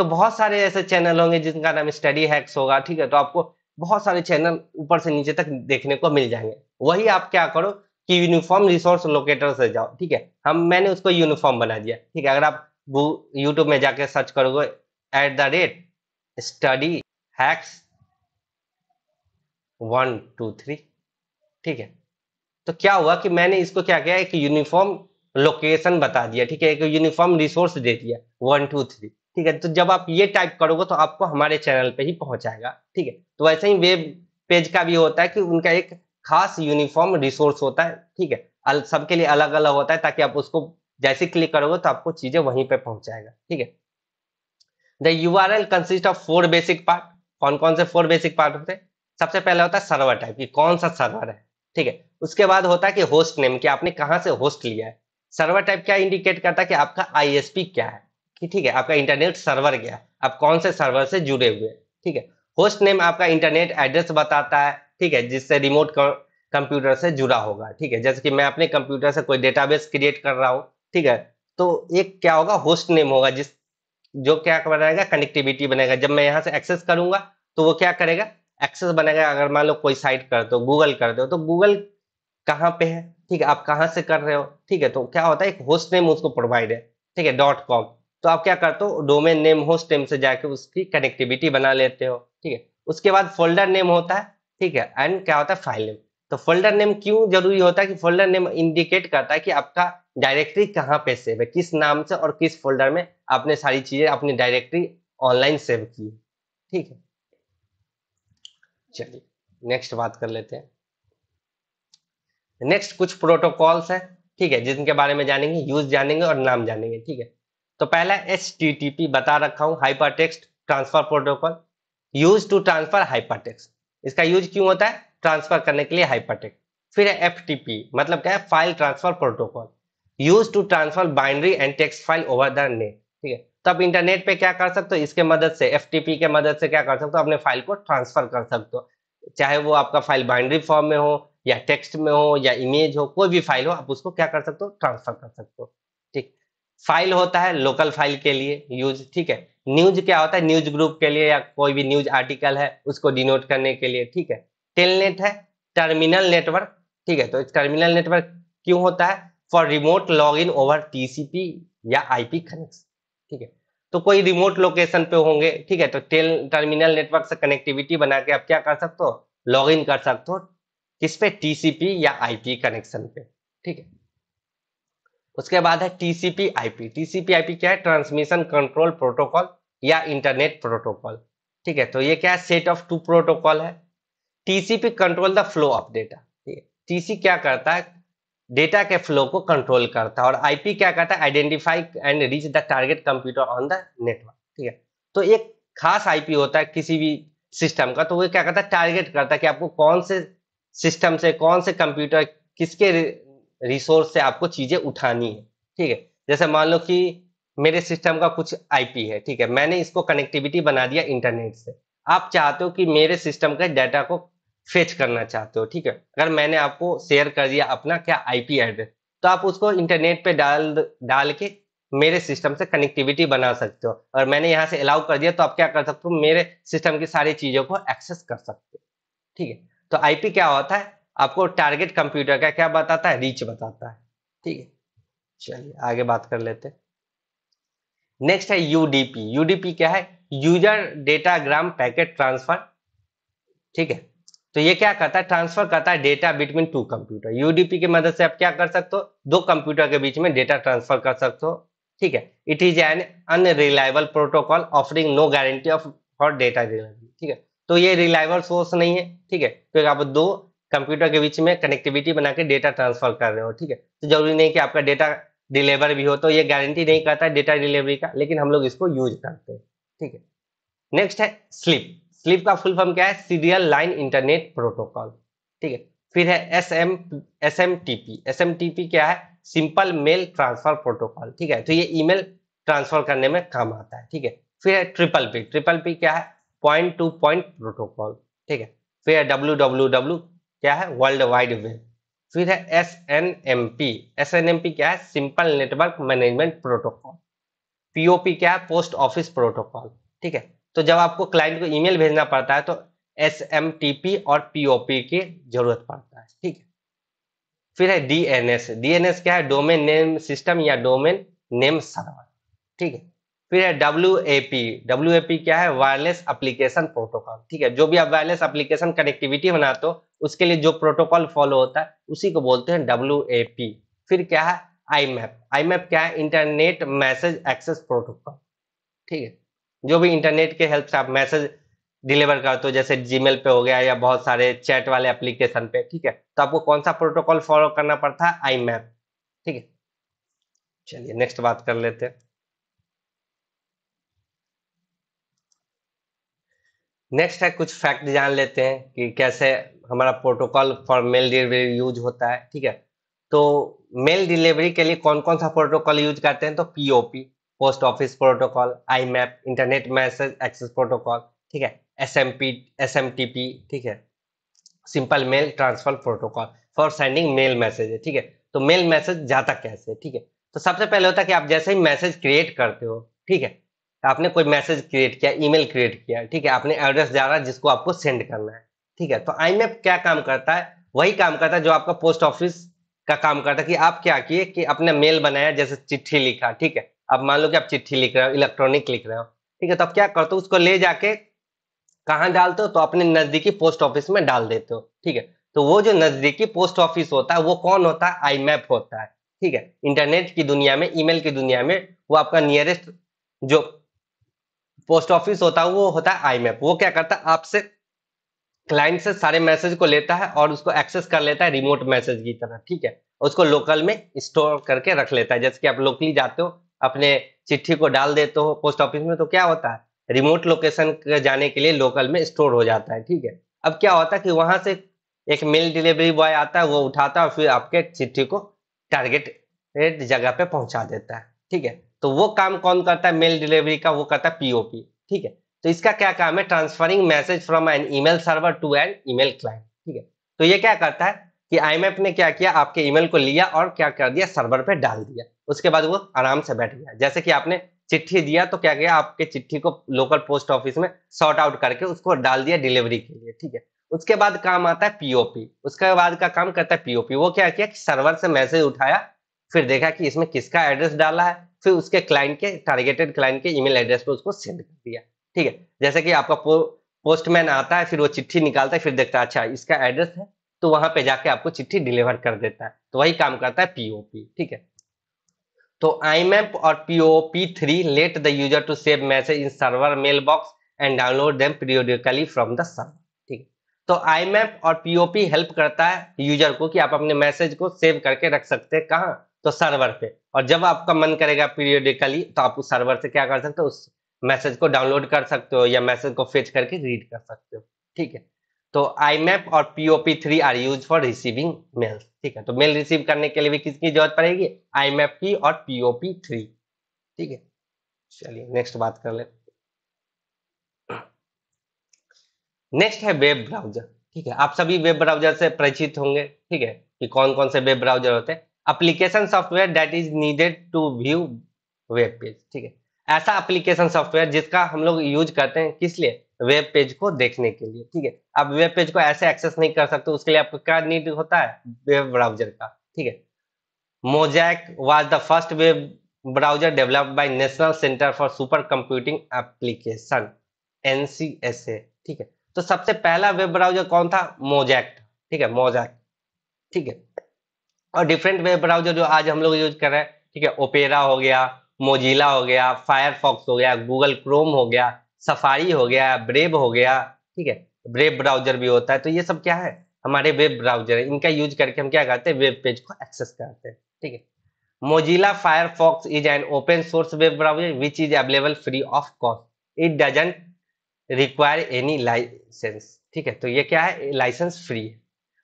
तो बहुत सारे ऐसे चैनल होंगे जिनका नाम स्टडी हैक्स होगा ठीक है तो आपको बहुत सारे चैनल ऊपर से नीचे तक देखने को मिल जाएंगे वही आप क्या करो कि यूनिफॉर्म रिसोर्स लोकेटर से जाओ ठीक है हम मैंने उसको यूनिफॉर्म बना दिया ठीक है अगर आप यूट्यूब में जाकर सर्च करोगे at the rate study hacks one two three ठीक है तो क्या हुआ कि मैंने इसको क्या किया एक यूनिफॉर्म लोकेशन बता दिया ठीक है एक यूनिफॉर्म रिसोर्स दे दिया वन टू थ्री ठीक है तो जब आप ये टाइप करोगे तो आपको हमारे चैनल पे ही पहुंचाएगा ठीक है तो वैसे ही वेब पेज का भी होता है कि उनका एक खास यूनिफॉर्म रिसोर्स होता है ठीक है सबके लिए अलग अलग होता है ताकि आप उसको जैसे क्लिक करोगे तो आपको चीजें वहीं पर पहुंचाएगा ठीक है the U R L consist of four basic part कौन कौन से फोर बेसिक पार्ट होते हैं सबसे पहले होता है सर्वर टाइप की कौन सा सर्वर है ठीक है उसके बाद होता है कि होस्ट नेम कि आपने कहाँ से होस्ट लिया है सर्वर टाइप क्या इंडिकेट करता है कि आपका आईएसपी क्या है कि ठीक है आपका इंटरनेट सर्वर क्या है आप कौन से सर्वर से जुड़े हुए हैं ठीक है होस्ट नेम आपका इंटरनेट एड्रेस बताता है ठीक है जिससे रिमोट कंप्यूटर से जुड़ा होगा ठीक है जैसे कि मैं अपने कंप्यूटर से कोई डेटाबेस क्रिएट कर रहा हूँ ठीक है तो एक क्या होगा होस्ट नेम होगा जिस जो क्या बनाएगा कनेक्टिविटी बनेगा जब मैं यहाँ से एक्सेस करूंगा तो वो क्या करेगा एक्सेस बनेगा अगर मान लो कोई साइट कर दो गूगल कर दो तो गूगल कहाँ पे है ठीक है आप कहाँ से कर रहे हो ठीक है तो क्या होता है एक होस्ट नेम उसको प्रोवाइड है ठीक है डॉट कॉम तो आप क्या करते हो डोमेन नेम होस्ट नेम से जाके उसकी कनेक्टिविटी बना लेते हो ठीक है उसके बाद फोल्डर नेम होता है ठीक है एंड क्या होता है फाइल नेम तो फोल्डर नेम क्यों जरूरी होता है कि फोल्डर नेम इंडिकेट करता है कि आपका डायरेक्टरी कहाँ पे सेव है किस नाम से और किस फोल्डर में आपने सारी चीजें अपनी डायरेक्टरी ऑनलाइन सेव की ठीक है चलिए नेक्स्ट बात कर लेते हैं नेक्स्ट कुछ प्रोटोकॉल्स है ठीक है जिनके बारे में जानेंगे यूज जानेंगे और नाम जानेंगे ठीक है तो पहला एच टी बता रखा हूं hyper transfer protocol use to transfer hyper इसका यूज क्यों होता है ट्रांसफर करने के लिए हाइपरटेक फिर है एफ मतलब क्या है file transfer protocol use to transfer binary and text file over the net ठीक है तो आप इंटरनेट पे क्या कर सकते हो इसके मदद से एफ के मदद से क्या कर सकते हो अपने फाइल को ट्रांसफर कर सकते हो चाहे वो आपका फाइल बाइंड्री फॉर्म में हो या टेक्स्ट में हो या इमेज हो कोई भी फाइल हो आप उसको क्या कर सकते हो ट्रांसफर कर सकते हो ठीक फाइल होता है लोकल फाइल के लिए यूज ठीक है न्यूज क्या होता है न्यूज ग्रुप के लिए या कोई भी न्यूज आर्टिकल है उसको डिनोट करने के लिए ठीक है टेलनेट है टर्मिनल नेटवर्क ठीक है तो टर्मिनल नेटवर्क क्यों होता है for remote log in over TCP या आईपी कनेक्शन ठीक है तो कोई रिमोट लोकेशन पे होंगे ठीक है तो टेल टर्मिनल नेटवर्क से कनेक्टिविटी बना के आप क्या कर सकते हो लॉग इन कर सकते हो किस पे टीसीपी या आईपी कनेक्शन पे ठीक है उसके बाद है टीसीपी आईपी टीसीपी आईपी क्या है ट्रांसमिशन कंट्रोल प्रोटोकॉल या इंटरनेट प्रोटोकॉल ठीक है तो ये क्या है सेट ऑफ टू प्रोटोकॉल है TCP control the flow of data TC क्या करता है डेटा के फ्लो को कंट्रोल करता है और आईपी क्या करता है identify and reach the target computer on the network ठीक है तो एक खास आईपी होता है किसी भी सिस्टम का तो वो क्या करता है टारगेट करता है कि आपको कौन से सिस्टम से कौन से कंप्यूटर किसके रिसोर्स से आपको चीजें उठानी है ठीक है जैसे मान लो कि मेरे सिस्टम का कुछ आईपी है ठीक है मैंने इसको कनेक्टिविटी बना दिया इंटरनेट से आप चाहते हो कि मेरे सिस्टम के डाटा को फेच करना चाहते हो ठीक है अगर मैंने आपको शेयर कर दिया अपना क्या आईपी एड्रेस तो आप उसको इंटरनेट पे डाल डाल के मेरे सिस्टम से कनेक्टिविटी बना सकते हो और मैंने यहाँ से अलाउ कर दिया तो आप क्या कर सकते हो मेरे सिस्टम की सारी चीज़ों को एक्सेस कर सकते हो ठीक है तो आईपी क्या होता है आपको टारगेट कंप्यूटर का क्या बताता है रीच बताता है ठीक है चलिए आगे बात कर लेते हैं नेक्स्ट है यूडीपी यूडीपी क्या है यूजर डेटाग्राम पैकेट ट्रांसफर ठीक है तो ये क्या करता है ट्रांसफर करता है data between two computer UDP की मदद से आप क्या कर सकते हो दो कंप्यूटर के बीच में डेटा ट्रांसफर कर सकते हो ठीक है it is an unreliable protocol offering no guarantee of for data reliability ठीक है तो ये रिलायबल सोर्स नहीं है ठीक है तो क्योंकि आप दो कंप्यूटर के बीच में कनेक्टिविटी बना के डेटा ट्रांसफर कर रहे हो ठीक है तो जरूरी नहीं कि आपका डेटा डिलीवर भी हो तो ये गारंटी नहीं करता है डेटा डिलीवरी का लेकिन हम लोग इसको यूज करते हैं ठीक है नेक्स्ट है स्लिप स्लिप का फुल फॉर्म क्या है सीरियल लाइन इंटरनेट प्रोटोकॉल ठीक है फिर है S M S M T P S M T P क्या है सिंपल मेल ट्रांसफर प्रोटोकॉल ठीक है तो ये ईमेल ट्रांसफर करने में काम आता है ठीक है फिर है ट्रिपल पी ट्रिपल पी क्या है पॉइंट टू पॉइंट प्रोटोकॉल ठीक है फिर है डब्ल्यू डब्ल्यू डब्ल्यू क्या है वर्ल्ड वाइड वेब फिर है S N M P S N M P क्या है simple network management protocol POP क्या है पोस्ट ऑफिस प्रोटोकॉल ठीक है तो जब आपको क्लाइंट को ईमेल भेजना पड़ता है तो एस और पीओपी की जरूरत पड़ता है ठीक है फिर है डीएनएस डीएनएस क्या है डोमेन नेम सिस्टम या डोमेन नेम सर्वर ठीक है फिर है डब्ल्यू डब्ल्यू ए पी क्या है वायरलेस एप्लीकेशन प्रोटोकॉल ठीक है जो भी आप वायरलेस एप्लीकेशन कनेक्टिविटी बनाते हो उसके लिए जो प्रोटोकॉल फॉलो होता है उसी को बोलते हैं डब्ल्यू ए पी फिर क्या है आई मैप आई मैप क्या है इंटरनेट मैसेज एक्सेस प्रोटोकॉल ठीक है जो भी इंटरनेट के हेल्प से आप मैसेज डिलीवर करते हो जैसे जीमेल पे हो गया या बहुत सारे चैट वाले एप्लीकेशन पे ठीक है तो आपको कौन सा प्रोटोकॉल फॉलो करना पड़ता है आई मैप ठीक है चलिए नेक्स्ट बात कर लेते हैं नेक्स्ट है कुछ फैक्ट जान लेते हैं कि कैसे हमारा protocol for mail delivery use होता है ठीक है तो मेल डिलीवरी के लिए कौन कौन सा प्रोटोकॉल यूज करते हैं तो POP post office protocol IMAP internet message access protocol ठीक है S M P S M T P ठीक है simple mail transfer protocol for sending mail message है ठीक है तो मेल मैसेज जाता कैसे ठीक है तो सबसे पहले होता है कि आप जैसे ही मैसेज क्रिएट करते हो ठीक है आपने कोई मैसेज क्रिएट किया ईमेल क्रिएट किया ठीक है आपने एड्रेस जा रहा है जिसको आपको सेंड करना है ठीक है तो आई मैप क्या काम करता है वही काम करता है जो आपका पोस्ट ऑफिस का काम करता है कि आप क्या किए कि अपने मेल बनाया जैसे चिट्ठी लिखा ठीक है अब मान लो कि आप चिट्ठी लिख रहे हो इलेक्ट्रॉनिक लिख रहे हो ठीक है तो आप क्या करते हो उसको ले जाके कहा डालते हो तो अपने नजदीकी पोस्ट ऑफिस में डाल देते हो ठीक है तो वो जो नजदीकी पोस्ट ऑफिस होता है वो कौन होता है आई मैप होता है ठीक है इंटरनेट की दुनिया में ईमेल की दुनिया में वो आपका नियरेस्ट जो पोस्ट ऑफिस होता है वो होता है आई मैप वो क्या करता है आपसे क्लाइंट से सारे मैसेज को लेता है और उसको एक्सेस कर लेता है रिमोट मैसेज की तरह ठीक है उसको लोकल में स्टोर करके रख लेता है जैसे कि आप लोकली जाते हो अपने चिट्ठी को डाल देते हो पोस्ट ऑफिस में तो क्या होता है रिमोट लोकेशन जाने के लिए लोकल में स्टोर हो जाता है ठीक है अब क्या होता है कि वहां से एक मेल डिलीवरी बॉय आता है वो उठाता है और फिर आपके चिट्ठी को टारगेट जगह पे पहुंचा देता है ठीक है तो वो काम कौन करता है मेल डिलीवरी का वो करता है पीओपी ठीक है तो इसका क्या काम है transferring message from an email server to an email client ठीक है तो ये क्या करता है कि आईएमएफ ने क्या किया आपके ईमेल को लिया और क्या कर दिया सर्वर पे डाल दिया उसके बाद वो आराम से बैठ गया जैसे कि आपने चिट्ठी दिया तो क्या किया आपके चिट्ठी को लोकल पोस्ट ऑफिस में सॉर्ट आउट करके उसको डाल दिया डिलीवरी के लिए ठीक है उसके बाद काम आता है पीओपी उसके बाद का काम करता है पीओपी वो क्या किया कि सर्वर से मैसेज उठाया फिर देखा कि इसमें किसका एड्रेस डाला है फिर उसके क्लाइंट के टारगेटेड क्लाइंट के ईमेल एड्रेस पे उसको सेंड कर दिया ठीक है जैसे कि आपका पो, पोस्टमैन आता है फिर वो चिट्ठी निकालता है फिर देखता है अच्छा इसका एड्रेस है तो वहां पे जाके आपको चिट्ठी डिलीवर कर देता है तो वही काम करता है पीओपी ठीक है तो मैप और POP three let the user to save message in server mail box and download them periodically from the server ठीक तो आईमैप और पीओपी हेल्प करता है यूजर को कि आप अपने मैसेज को सेव करके रख सकते हैं कहाँ तो सर्वर पे और जब आपका मन करेगा पीरियोडिकली तो आप उस सर्वर से क्या कर सकते हो उस मैसेज को डाउनलोड कर सकते हो या मैसेज को फेच करके रीड कर सकते हो ठीक है तो आई मैप और POP three are use for receiving mail ठीक है तो मेल रिसीव करने के लिए भी किसकी जरूरत पड़ेगी आई मैप की और पीओपी थ्री ठीक है चलिए नेक्स्ट बात कर ले नेक्स्ट है वेब ब्राउजर ठीक है आप सभी वेब ब्राउजर से परिचित होंगे ठीक है कि कौन कौन से वेब ब्राउजर होते हैं application software that is needed to view web page ठीक है ऐसा एप्लीकेशन सॉफ्टवेयर जिसका हम लोग यूज करते हैं किस लिए वेब पेज को देखने के लिए ठीक है आप वेब पेज को ऐसे एक्सेस नहीं कर सकते उसके लिए आपको क्या नीड होता है वेब ब्राउजर का ठीक है Mosaic was the first web browser developed by National Center for Super Computing Application NCSA ठीक है तो सबसे पहला वेब ब्राउजर कौन था मोजैक ठीक है मोजैक ठीक है और डिफरेंट वेब ब्राउजर जो आज हम लोग यूज कर रहे हैं ठीक है ओपेरा हो गया मोजिला हो गया फायरफॉक्स हो गया गूगल क्रोम हो गया सफारी हो गया ब्रेब हो गया ठीक है ब्रेब ब्राउजर भी होता है तो ये सब क्या है हमारे वेब ब्राउजर है इनका यूज करके हम क्या करते हैं वेब पेज को एक्सेस करते हैं ठीक है Mozilla Firefox is an open source web browser which is available free of cost it doesn't require any licence ठीक है तो ये क्या है लाइसेंस फ्री है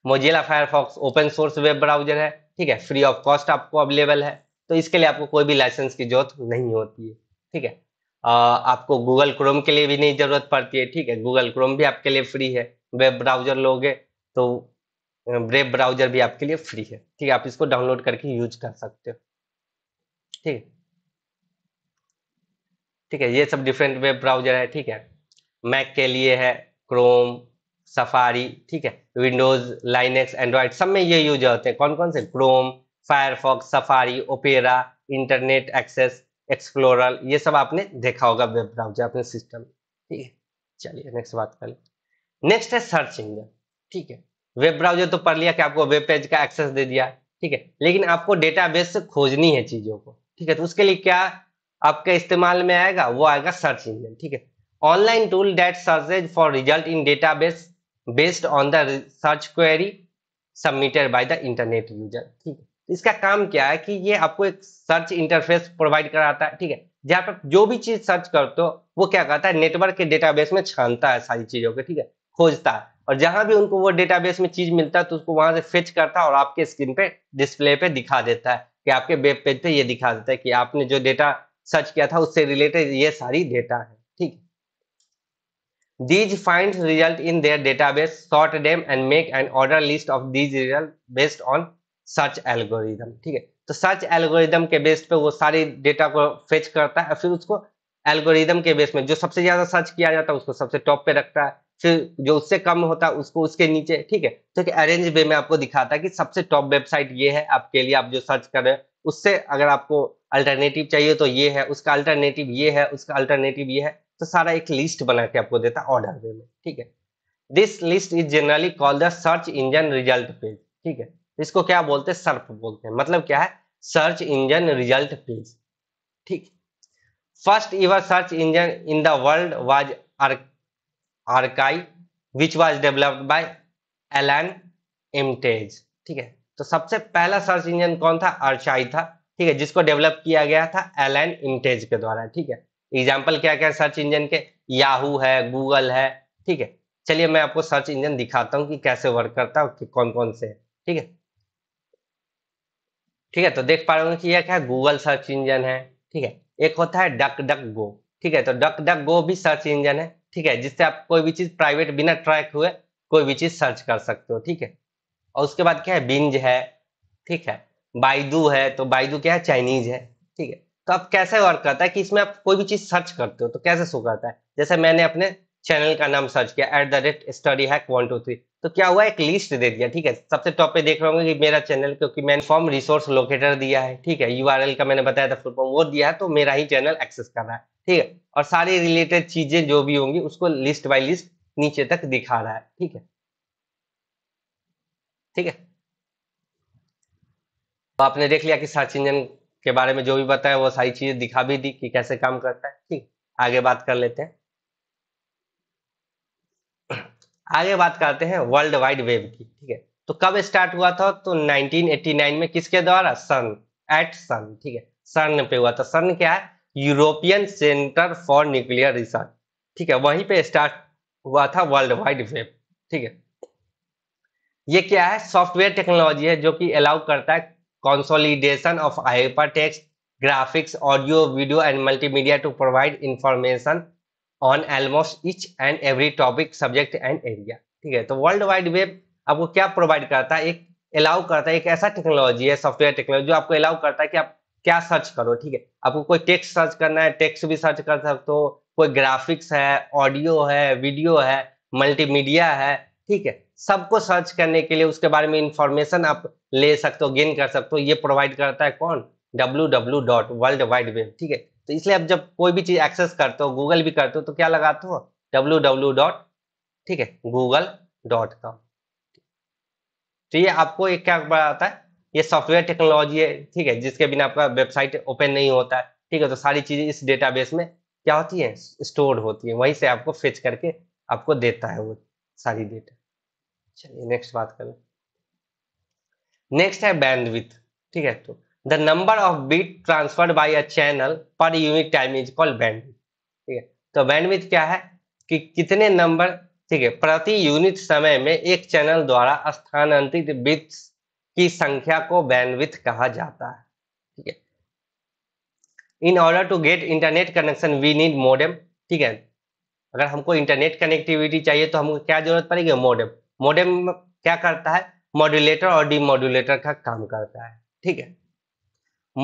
Mozilla Firefox open source web browser है ठीक है फ्री ऑफ कॉस्ट आपको अवेलेबल है तो इसके लिए आपको कोई भी लाइसेंस की जरूरत नहीं होती है ठीक है आपको गूगल क्रोम के लिए भी नहीं जरूरत पड़ती है ठीक है गूगल क्रोम भी आपके लिए फ्री है वेब ब्राउजर लोगे तो वेब ब्राउजर भी आपके लिए फ्री है ठीक है आप इसको डाउनलोड करके यूज कर सकते हो ठीक है ठीक है ये सब डिफरेंट वेब ब्राउजर है ठीक है मैक के लिए है क्रोम सफारी ठीक है विंडोज लाइनेक्स एंड्रॉयड सब में ये यूज होते हैं कौन कौन से Chrome Firefox Safari Opera Internet access Explorer ये सब आपने देखा होगा वेब ब्राउजर अपने सिस्टम ठीक है चलिए नेक्स्ट बात कर लें नेक्स्ट है सर्च इंजन ठीक है वेब ब्राउजर तो पढ़ लिया कि आपको वेब पेज का एक्सेस दे दिया ठीक है लेकिन आपको डेटाबेस से खोजनी है चीजों को ठीक है तो उसके लिए क्या आपके इस्तेमाल में आएगा वो आएगा सर्च इंजन ठीक है online tool that searches for result in database based on the search query submitted by the internet user ठीक है इसका काम क्या है कि ये आपको एक सर्च इंटरफेस प्रोवाइड कराता है ठीक है जहाँ पर जो भी चीज सर्च करते हो वो क्या करता है नेटवर्क के डेटाबेस में छानता है सारी चीजों को ठीक है खोजता है और जहां भी उनको वो डेटाबेस में चीज मिलता है तो उसको वहां से फेच करता है और आपके स्क्रीन पे डिस्प्ले पे दिखा देता है कि आपके वेब पेज पे ये दिखा देता है कि आपने जो डेटा सर्च किया था उससे रिलेटेड ये सारी डेटा है ठीक these find result in their database sort them and make and order list of these result based on search algorithm ठीक है तो सर्च एल्गोरिदम के बेस पे वो सारी डेटा को फेच करता है फिर उसको एल्गोरिदम के बेस में जो सबसे ज्यादा सर्च किया जाता है उसको सबसे टॉप पे रखता है फिर जो उससे कम होता है उसको उसके नीचे ठीक है तो एक अरेंज वे में आपको दिखाता है कि सबसे टॉप वेबसाइट ये है आपके लिए आप जो सर्च कर रहे हैं उससे अगर आपको अल्टरनेटिव चाहिए तो ये है उसका अल्टरनेटिव ये है उसका अल्टरनेटिव ये है तो सारा एक लिस्ट बना के आपको देता है ऑर्डर वे में ठीक है this list is generally called the search engine result page ठीक है इसको क्या बोलते हैं सर्फ बोलते हैं मतलब क्या है सर्च इंजन रिजल्ट पेज ठीक first ever search engine in the world was Archie which was developed by Alan Emtage ठीक है तो सबसे पहला सर्च इंजन कौन था अर्चाई था ठीक है जिसको डेवलप किया गया था एलन इमटेज के द्वारा ठीक है एग्जाम्पल क्या क्या सर्च इंजन के याहू है गूगल है ठीक है चलिए मैं आपको सर्च इंजन दिखाता हूँ कि कैसे वर्क करता है कौन कौन से ठीक है ठीक है तो देख पा रहे होंगे कि गूगल सर्च इंजन है ठीक है एक होता है डक डक गो ठीक है तो डक डक गो भी सर्च इंजन है ठीक है जिससे आप कोई भी चीज प्राइवेट बिना ट्रैक हुए कोई भी चीज सर्च कर सकते हो ठीक है और उसके बाद क्या है बिंज है ठीक है बाइडू है तो बाइडू क्या है चाइनीज है ठीक है तो आप कैसे वर्क करता है कि इसमें आप कोई भी चीज सर्च करते हो तो कैसे शो करता है जैसे मैंने अपने चैनल का नाम सर्च किया एट द रेट स्टडी है तो क्या हुआ एक लिस्ट दे दिया ठीक है सबसे टॉप पे देख रहे होंगे कि मेरा चैनल क्योंकि मैंने फॉर्म रिसोर्स लोकेटर दिया है ठीक है यूआरएल का मैंने बताया था फुल फॉर्म वो दिया है तो मेरा ही चैनल एक्सेस कर रहा है ठीक है और सारी रिलेटेड चीजें जो भी होंगी उसको लिस्ट बाई लिस्ट नीचे तक दिखा रहा है ठीक है ठीक है तो आपने देख लिया कि सर्च इंजन के बारे में जो भी बताया वो सारी चीजें दिखा भी दी कि कैसे काम करता है ठीक आगे बात कर लेते हैं आगे बात करते हैं वर्ल्ड वाइड वेब की ठीक है तो कब स्टार्ट हुआ था तो 1989 में किसके द्वारा सन एट सन ठीक है सन पे हुआ था सन क्या है European Centre for Nuclear Research ठीक है वहीं पे स्टार्ट हुआ था वर्ल्ड वाइड वेब ठीक है ये क्या है सॉफ्टवेयर टेक्नोलॉजी है जो कि अलाउ करता है consolidation of hypertext graphics audio video and multimedia to provide information on almost each and every topic subject and area ठीक है तो वर्ल्ड वाइड वेब आपको क्या प्रोवाइड करता है एक अलाउ करता है एक ऐसा टेक्नोलॉजी है सॉफ्टवेयर टेक्नोलॉजी जो आपको अलाउ करता है कि आप क्या सर्च करो ठीक है आपको कोई टेक्स्ट सर्च करना है टेक्स्ट भी सर्च कर सकते हो कोई ग्राफिक्स है ऑडियो है वीडियो है मल्टीमीडिया है ठीक है सबको सर्च करने के लिए उसके बारे में इंफॉर्मेशन आप ले सकते हो गेन कर सकते हो ये प्रोवाइड करता है कौन W W dot world wide web ठीक है तो इसलिए अब जब कोई भी चीज एक्सेस करते हो गूगल भी करते हो तो क्या लगाते हो डब्ल्यू डब्ल्यू डॉट ठीक है गूगल डॉट कॉम तो ये आपको एक क्या बताता है ये सॉफ्टवेयर टेक्नोलॉजी है ठीक है जिसके बिना आपका वेबसाइट ओपन नहीं होता है ठीक है तो सारी चीजें इस डेटाबेस में क्या होती है स्टोर होती है वहीं से आपको फिच करके आपको देता है वो सारी डेटा चलिए नेक्स्ट बात करें नेक्स्ट है बैंडविथ ठीक है तो the number of bit transferred by a channel per unit time is called bandwidth ठीक है तो बैंडविथ क्या है कि कितने नंबर ठीक है प्रति यूनिट समय में एक चैनल द्वारा स्थानांतरित बिट्स की संख्या को बैंडविथ कहा जाता है ठीक है in order to get internet connection we need modem ठीक है अगर हमको इंटरनेट कनेक्टिविटी चाहिए तो हमको क्या जरूरत पड़ेगी मोडेम मोडेम क्या करता है मॉड्यूलेटर और डीमोड्यूलेटर का काम करता है ठीक है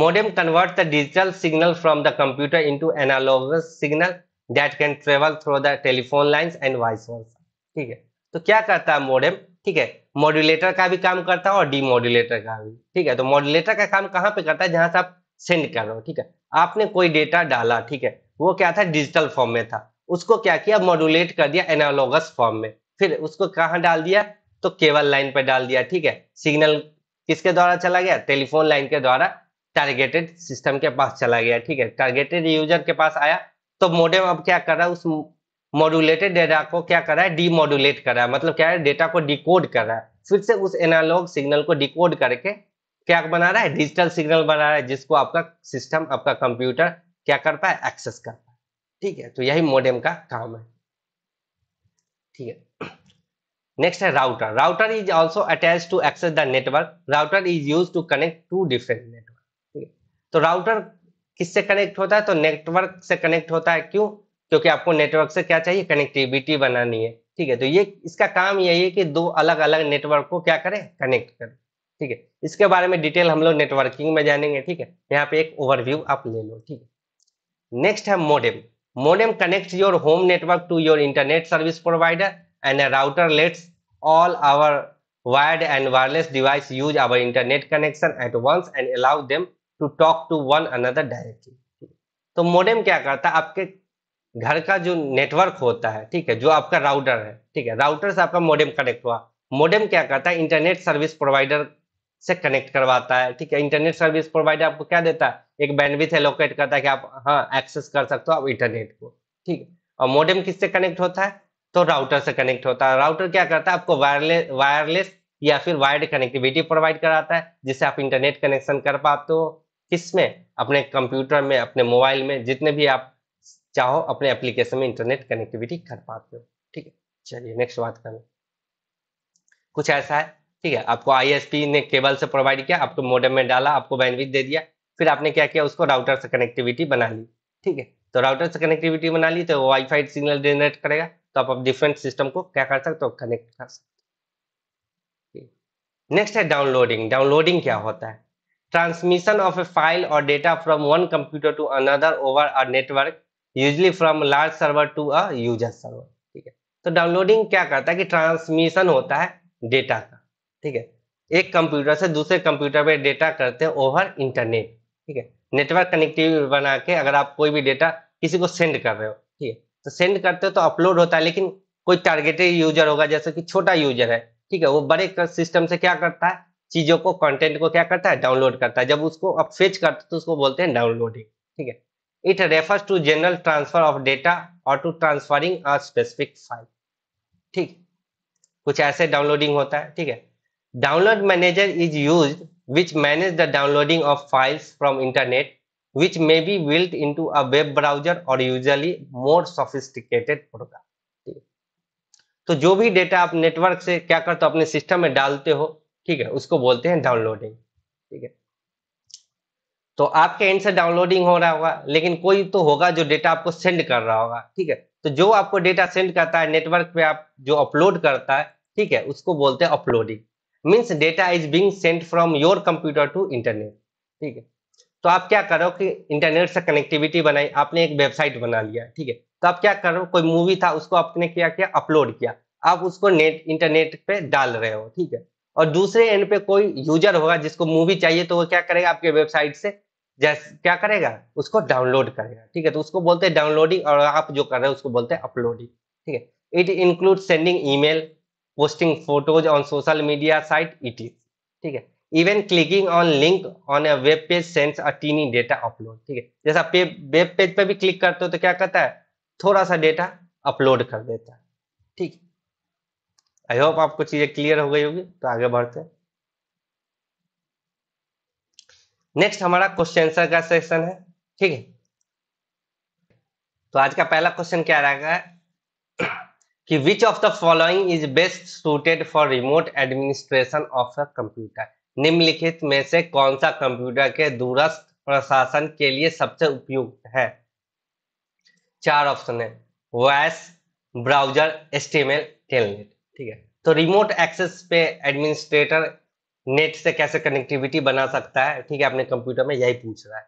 Modem convert the digital signal from the computer into analogous signal that can travel through the telephone lines and vice versa. ठीक है तो क्या करता है मोडेम ठीक है मॉड्यूलेटर का भी काम करता है और डी मॉड्यूलेटर का भी ठीक है तो मॉड्यूलेटर का काम कहाँ पे करता है जहां से आप सेंड कर रहे हो ठीक है आपने कोई डेटा डाला ठीक है वो क्या था डिजिटल फॉर्म में था उसको क्या किया मॉड्यूलेट कर दिया एनालॉगस फॉर्म में फिर उसको कहाँ डाल दिया तो केबल लाइन पर डाल दिया ठीक है सिग्नल किसके द्वारा चला गया टेलीफोन लाइन के द्वारा टारगेटेड सिस्टम के पास चला गया ठीक है टारगेटेड यूजर के पास आया तो मोडेम अब क्या कर रहा है उस मॉड्यूलेटेड डेटा को क्या कर रहा है डीमोडुलेट कर रहा है मतलब क्या है डेटा को डिकोड कर रहा है फिर से उस एनालॉग सिग्नल को डिकोड करके क्या बना रहा है डिजिटल सिग्नल बना रहा है जिसको आपका सिस्टम आपका कंप्यूटर क्या करता है एक्सेस करता है ठीक है तो यही मोडेम का काम है ठीक है नेक्स्ट है router router is also attach to access the network router is use to connect to different तो राउटर किससे कनेक्ट होता है तो नेटवर्क से कनेक्ट होता है क्यों क्योंकि आपको नेटवर्क से क्या चाहिए कनेक्टिविटी बनानी है ठीक है तो ये इसका काम यही है कि दो अलग अलग नेटवर्क को क्या करें कनेक्ट करें ठीक है इसके बारे में डिटेल हम लोग नेटवर्किंग में जानेंगे ठीक है यहाँ पे एक ओवरव्यू आप ले लो ठीक है नेक्स्ट है modem modem connect your home network to your internet service provider and router let's all our wired and wireless device use our internet connection at once and allow them to talk to one another directly तो modem क्या करता है आपके घर का जो network होता है ठीक है जो आपका राउटर है ठीक है राउटर से आपका मोडेम कनेक्ट हुआ मोडेम क्या करता है इंटरनेट सर्विस प्रोवाइडर से कनेक्ट करवाता है ठीक है इंटरनेट सर्विस प्रोवाइडर आपको क्या देता है एक बैंडविथ एलोकेट करता है कि आप हाँ एक्सेस कर सकते हो आप इंटरनेट को ठीक है और मोडेम किससे कनेक्ट होता है तो राउटर से कनेक्ट होता है राउटर क्या करता है आपको वायरलेस वायरलेस या फिर वायर्ड कनेक्टिविटी प्रोवाइड कराता है जिससे आप इंटरनेट कनेक्शन कर पाते हो किसमें अपने कंप्यूटर में अपने मोबाइल में जितने भी आप चाहो अपने एप्लीकेशन में इंटरनेट कनेक्टिविटी कर पाते हो ठीक है चलिए नेक्स्ट बात करें कुछ ऐसा है ठीक है आपको आईएसपी ने केबल से प्रोवाइड किया आपको मोडेम में डाला आपको बैंडविथ दे दिया फिर आपने क्या किया उसको राउटर से कनेक्टिविटी बना ली ठीक है तो राउटर से कनेक्टिविटी बना ली तो वाईफाई सिग्नल जनरेट करेगा तो आप डिफरेंट सिस्टम को क्या कर सकते हो कनेक्ट कर सकते हो नेक्स्ट है डाउनलोडिंग डाउनलोडिंग क्या होता है ट्रांसमिशन ऑफ ए फाइल और data from one computer to another over a network usually from large server to a user server ठीक है तो डाउनलोडिंग क्या करता है कि ट्रांसमिशन होता है डेटा का ठीक है एक कंप्यूटर से दूसरे कंप्यूटर पे डेटा करते हैं ओवर इंटरनेट ठीक है नेटवर्क कनेक्टिविटी बना के अगर आप कोई भी डेटा किसी को सेंड कर रहे हो ठीक है तो सेंड करते हो तो अपलोड होता है लेकिन कोई टारगेटेड यूजर होगा जैसे कि छोटा यूजर है ठीक है वो बड़े सिस्टम से क्या करता है चीजों को कंटेंट को क्या करता है डाउनलोड करता है जब उसको अब फेच करते हैं तो उसको बोलते हैं डाउनलोडिंग ठीक है it refers to general transfer of data और to transferring a specific file ठीक कुछ ऐसे डाउनलोडिंग होता है ठीक है download manager is use which manage the downloading of files from internet which may be built in to a web browser और usually more sophisticated program तो जो भी डेटा आप नेटवर्क से क्या करते हो अपने सिस्टम में डालते हो ठीक है उसको बोलते हैं डाउनलोडिंग ठीक है तो आपके एंड से डाउनलोडिंग हो रहा होगा लेकिन कोई तो होगा जो डेटा आपको सेंड कर रहा होगा ठीक है तो जो आपको डेटा सेंड करता है नेटवर्क पे आप जो अपलोड करता है ठीक है उसको बोलते हैं uploading means data is being send from your computer to internet ठीक है तो आप क्या करो कि इंटरनेट से कनेक्टिविटी बनाई आपने एक वेबसाइट बना लिया ठीक है तो आप क्या करो कोई मूवी था उसको आपने क्या किया अपलोड किया आप उसको नेट इंटरनेट पे डाल रहे हो ठीक है और दूसरे एंड पे कोई यूजर होगा जिसको मूवी चाहिए तो वो क्या करेगा आपके वेबसाइट से जैसे क्या करेगा उसको डाउनलोड करेगा ठीक है तो उसको बोलते हैं डाउनलोडिंग और आप जो कर रहे हैं उसको बोलते हैं अपलोडिंग ठीक है it include sending email posting photos on social media site it is ठीक है even clicking on link on a web page sends a tiny data upload ठीक है जैसा पे वेब पेज पर भी क्लिक करते हो तो क्या करता है थोड़ा सा डेटा अपलोड कर देता है ठीक है आई होप आपको चीजें क्लियर हो गई होगी तो आगे बढ़ते हैं नेक्स्ट हमारा क्वेश्चन आंसर का सेशन है ठीक है तो आज का पहला क्वेश्चन क्या रहेगा कि which of the following is best suited for remote administration of a computer निम्नलिखित में से कौन सा कंप्यूटर के दूरस्थ प्रशासन के लिए सबसे उपयुक्त है चार ऑप्शन है वॉइस ब्राउजर एस्टीमेल टेलनेट ठीक है तो रिमोट एक्सेस पे एडमिनिस्ट्रेटर नेट से कैसे कनेक्टिविटी बना सकता है ठीक है अपने कंप्यूटर में यही पूछ रहा है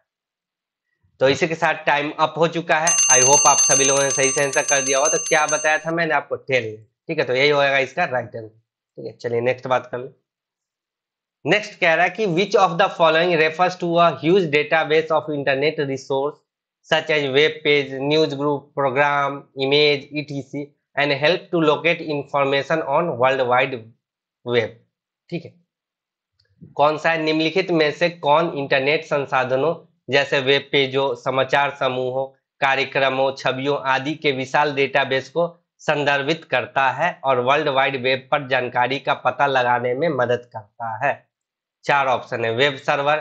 तो इसी के साथ टाइम अप हो चुका है आई होप आप सभी लोगों ने सही से आंसर कर दिया होगा तो क्या बताया था मैंने आपको टेल ठीक है तो यही होगा इसका राइट आंसर ठीक है चलिए नेक्स्ट बात कर लो नेक्स्ट कह रहा है कि which of the following refers to as data base of internet resource such as web page news group program image etc and help to locate information on world wide web ठीक है कौन सा है निम्नलिखित में से कौन इंटरनेट संसाधनों जैसे वेब पेजों समाचार समूहों कार्यक्रमों छवियों आदि के विशाल डेटाबेस को संदर्भित करता है और वर्ल्ड वाइड वेब पर जानकारी का पता लगाने में मदद करता है चार ऑप्शन है web server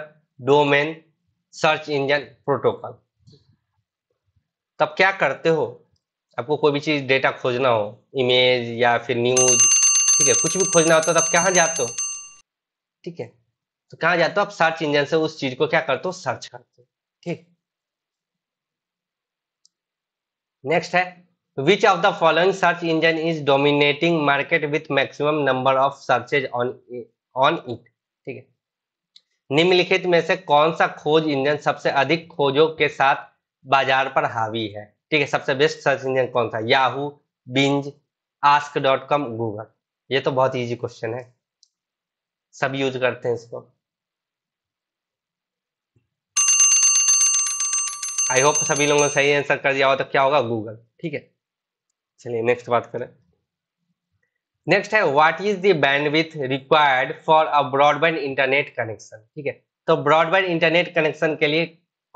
domain search engine protocol तब क्या करते हो आपको कोई भी चीज़ डेटा खोजना हो इमेज या फिर न्यूज ठीक है कुछ भी खोजना होता तो आप कहाँ जाते हो ठीक है तो कहाँ जाते हो आप सर्च इंजन से उस चीज़ को क्या करते हो सर्च करते हो ठीक नेक्स्ट है which of the following search engine is dominating market with maximum number of searches on on it ठीक है निम्नलिखित में से कौन सा खोज इंजन सबसे अधिक खोजों के साथ बाजार पर हावी है ठीक है सबसे बेस्ट सर्च इंजन कौन सा Yahoo Bing Ask dot com Google ये तो बहुत इजी क्वेश्चन है सब यूज करते हैं इसको आई होप सभी लोगों ने सही आंसर कर दिया हो तो क्या होगा गूगल ठीक है चलिए नेक्स्ट बात करें नेक्स्ट है what is the bandwidth required for a broadband internet connection ठीक है तो ब्रॉडबैंड इंटरनेट कनेक्शन के लिए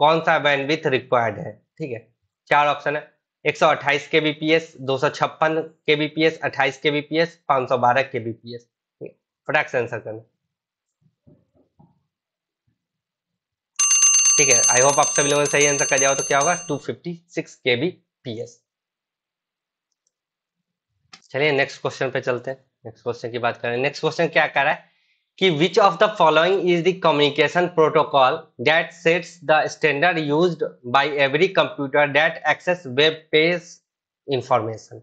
कौन सा बैंडविथ रिक्वायर्ड है ठीक है चार ऑप्शन है एक सौ अट्ठाईस के बी पी एस दो सौ छप्पन के बी पी एस अट्ठाईस के बी पी एस पांच सौ बारह के बी पी एस फटाक से आंसर करना ठीक है आई होप आप सभी लोगों ने सही आंसर कर हो तो क्या होगा two fifty six K B P S चलिए नेक्स्ट क्वेश्चन पे चलते हैं नेक्स्ट क्वेश्चन की बात करें नेक्स्ट क्वेश्चन क्या कर रहा है कि which of the following is the communication protocol that sets the standard used by every computer that access web page information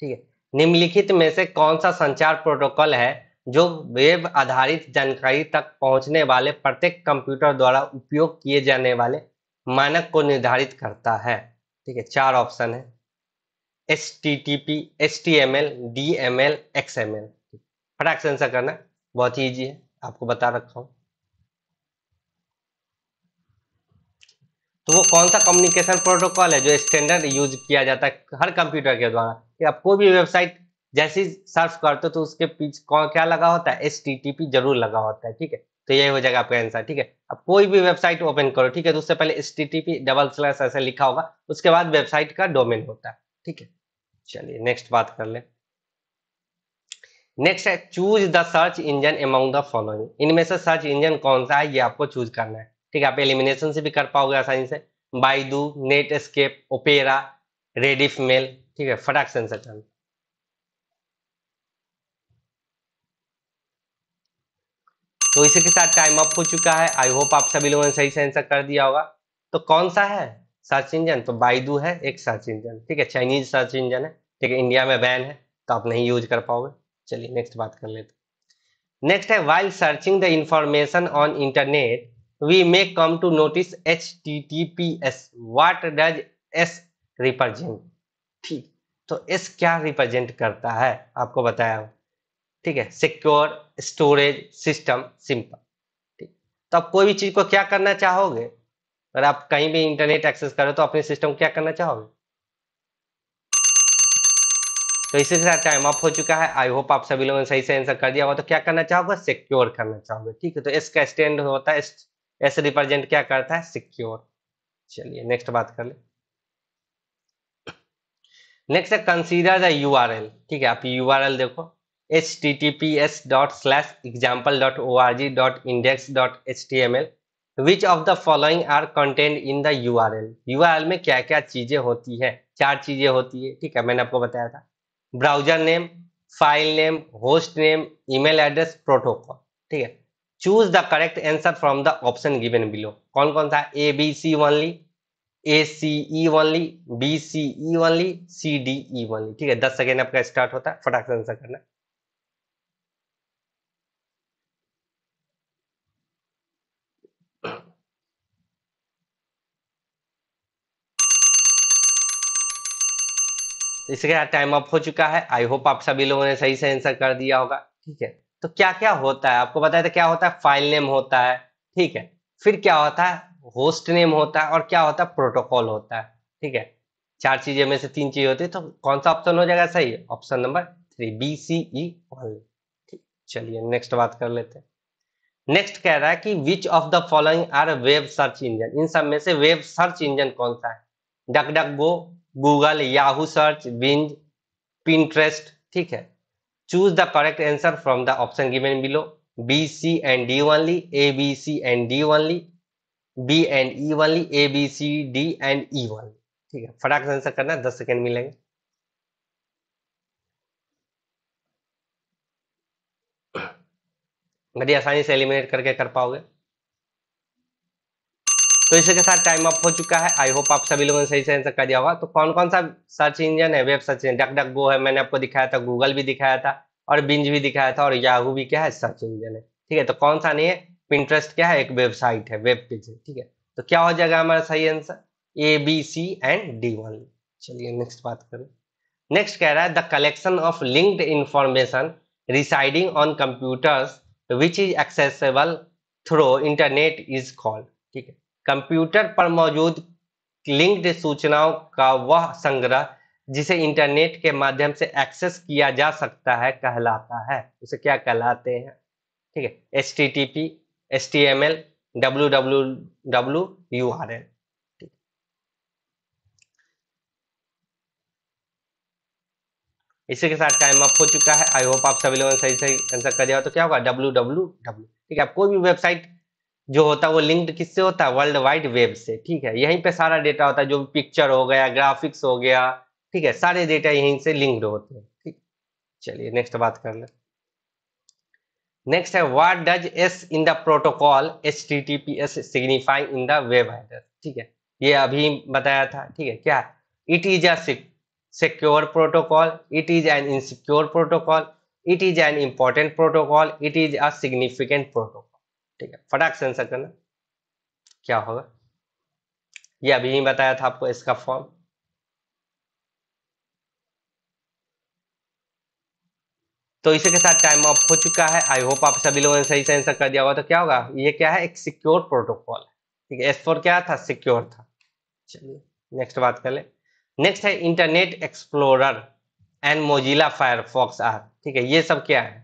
ठीक है निम्नलिखित में से कौन सा संचार प्रोटोकॉल है जो वेब आधारित जानकारी तक पहुंचने वाले प्रत्येक कंप्यूटर द्वारा उपयोग किए जाने वाले मानक को निर्धारित करता है ठीक है चार ऑप्शन है S T T P S T M L D M L X M L फटाक से आंसर करना बहुत ही ईजी है आपको बता रखा हूं तो वो कौन सा कम्युनिकेशन प्रोटोकॉल है जो स्टैंडर्ड यूज किया जाता है हर कंप्यूटर के द्वारा कि आप कोई भी वेबसाइट जैसे सर्च करते हो तो उसके पीछे कौन क्या लगा होता है एस जरूर लगा होता है ठीक है तो यही हो जाएगा आपका आंसर ठीक है अब कोई भी वेबसाइट ओपन करो ठीक है तो उससे पहले एस डबल स्लैश ऐसे लिखा होगा उसके बाद वेबसाइट का डोमेन होता है ठीक है चलिए नेक्स्ट बात कर ले नेक्स्ट है choose the search engine among the following इनमें से सर्च इंजन कौन सा है ये आपको चूज करना है ठीक है आप एलिमिनेशन से भी कर पाओगे आसानी से Baidu Netscape Opera Rediff mail ठीक है फटाक से आंसर करना तो इसी के साथ टाइम अप हो चुका है आई होप आप सभी लोगों ने सही से आंसर कर दिया होगा तो कौन सा है सर्च इंजन तो बाइदू है एक सर्च इंजन ठीक है चाइनीज सर्च इंजन है ठीक है इंडिया में बैन है तो आप नहीं यूज कर पाओगे चलिए नेक्स्ट बात कर लेते नेक्स्ट है while searching the information on internet we may come to notice H T T P S what does S represent ठीक तो एस क्या रिप्रेजेंट करता है आपको बताया ठीक है सिक्योर स्टोरेज सिस्टम सिंपल ठीक तो आप कोई भी चीज़ को क्या करना चाहोगे अगर आप कहीं भी इंटरनेट एक्सेस करो तो अपने सिस्टम को क्या करना चाहोगे तो इसी के साथ टाइम अप हो चुका है आई होप आप सभी लोगों ने सही से आंसर कर दिया होगा तो क्या करना चाहोगे सिक्योर करना चाहोगे ठीक है तो एस का स्टैंड होता है एस रिप्रेजेंट क्या करता है सिक्योर चलिए नेक्स्ट बात कर ले नेक्स्ट है consider the U R L ठीक है आप यू आर एल देखो H T T P S dot slash example dot O R G dot index dot H T M L which of the following are content in the U R U R L में क्या क्या चीजें होती है चार चीजें होती है ठीक है मैंने आपको बताया था browser name file name host name email address protocol ठीक है choose the correct answer from the option given below कौन कौन सा A B C only A C E only B C E only C D E only ठीक है दस second आपका start होता है फटाक से आंसर करना इसका टाइम अप हो चुका है आई होप आप सभी लोगों ने सही से आंसर कर दिया होगा ठीक है तो क्या क्या होता है आपको बताया था क्या होता है फाइल नेम होता है ठीक है फिर क्या होता है होस्ट नेम होता है और क्या होता है प्रोटोकॉल होता है ठीक है चार चीजें में से तीन चीज होती है तो कौन सा ऑप्शन हो जाएगा सही option number three B C E ठीक चलिए नेक्स्ट बात कर लेते हैं नेक्स्ट कह रहा है कि which of the following are web search engine इन सब में से वेब सर्च इंजन कौन सा है DuckDuckGo Google Yahoo search Bing Pinterest ठीक है choose the correct answer from the option given below B C and D only A B C and D only B and E only A B C D and E only ठीक है फटाक से answer करना दस second मिलेंगे बड़ी आसानी से एलिमिनेट करके कर पाओगे तो इसी के साथ टाइम अप हो चुका है आई होप आप सभी लोगों ने सही से आंसर कर दिया होगा तो कौन कौन सा सर्च इंजन है web search engine DuckDuckGo है मैंने आपको दिखाया था गूगल भी दिखाया था और बिंज भी दिखाया था और याहू भी क्या है सर्च इंजन है ठीक है तो कौन सा नहीं है पिंट्रेस्ट क्या है एक वेबसाइट है वेब पेज है ठीक है तो क्या हो जाएगा हमारा सही answer A B C and D one चलिए नेक्स्ट बात करें नेक्स्ट कह रहा है the collection of linked information residing on computers which is accessible through internet is called ठीक है कंप्यूटर पर मौजूद लिंक्ड सूचनाओं का वह संग्रह जिसे इंटरनेट के माध्यम से एक्सेस किया जा सकता है कहलाता है उसे क्या कहलाते हैं ठीक है S T T P S T M L W W W U R L इसी के साथ टाइम अप हो चुका है आई होप आप सभी लोगों ने सही सही आंसर कर दिया तो क्या होगा डब्ल्यू डब्ल्यू डब्ल्यू ठीक है आप कोई भी वेबसाइट जो होता है वो लिंक्ड किससे होता है वर्ल्ड वाइड वेब से ठीक है यहीं पे सारा डेटा होता है जो पिक्चर हो गया ग्राफिक्स हो गया ठीक है सारे डेटा यहीं से लिंक्ड होते हैं ठीक चलिए नेक्स्ट बात कर ले नेक्स्ट है what does S in the protocol H T T P S signify in the web address ठीक है ये अभी बताया था ठीक है क्या it is a secure protocol it is an insecure protocol it is an important protocol it is a significant protocol ठीक है फटाक से आंसर करना क्या होगा ये अभी ही बताया था आपको इसका फॉर्म तो इसी के साथ टाइम ऑफ हो चुका है आई होप आप सभी लोगों ने सही से आंसर कर दिया होगा तो क्या होगा ये क्या है एक सिक्योर प्रोटोकॉल ठीक है एस फोर क्या था सिक्योर था चलिए नेक्स्ट बात कर ले नेक्स्ट है Internet Explorer and Mozilla Firefox are ठीक है ये सब क्या है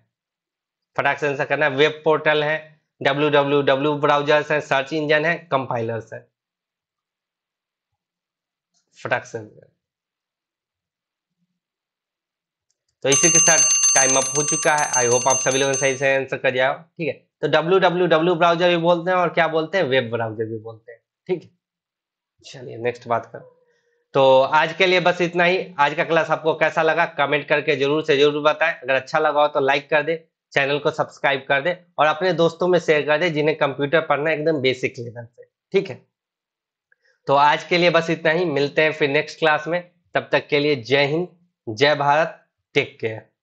फटाक से आंसर करना है वेब पोर्टल है डब्ल्यू डब्ल्यू डब्ल्यू ब्राउजर्स हैं सर्च इंजन है कंपाइलर्स है तो इसी के साथ टाइम अप हो चुका है आई होप आप सभी लोगों ने सही से आंसर कर जाओ ठीक है तो डब्ल्यू डब्ल्यू डब्ल्यू ब्राउजर भी बोलते हैं और क्या बोलते हैं वेब ब्राउजर भी बोलते हैं ठीक है चलिए नेक्स्ट बात कर तो आज के लिए बस इतना ही आज का क्लास आपको कैसा लगा कमेंट करके जरूर से जरूर बताएं अगर अच्छा लगा हो तो लाइक कर दे चैनल को सब्सक्राइब कर दे और अपने दोस्तों में शेयर कर दे जिन्हें कंप्यूटर पढ़ना एकदम बेसिक लेवल से ठीक है तो आज के लिए बस इतना ही मिलते हैं फिर नेक्स्ट क्लास में तब तक के लिए जय हिंद जय भारत टेक केयर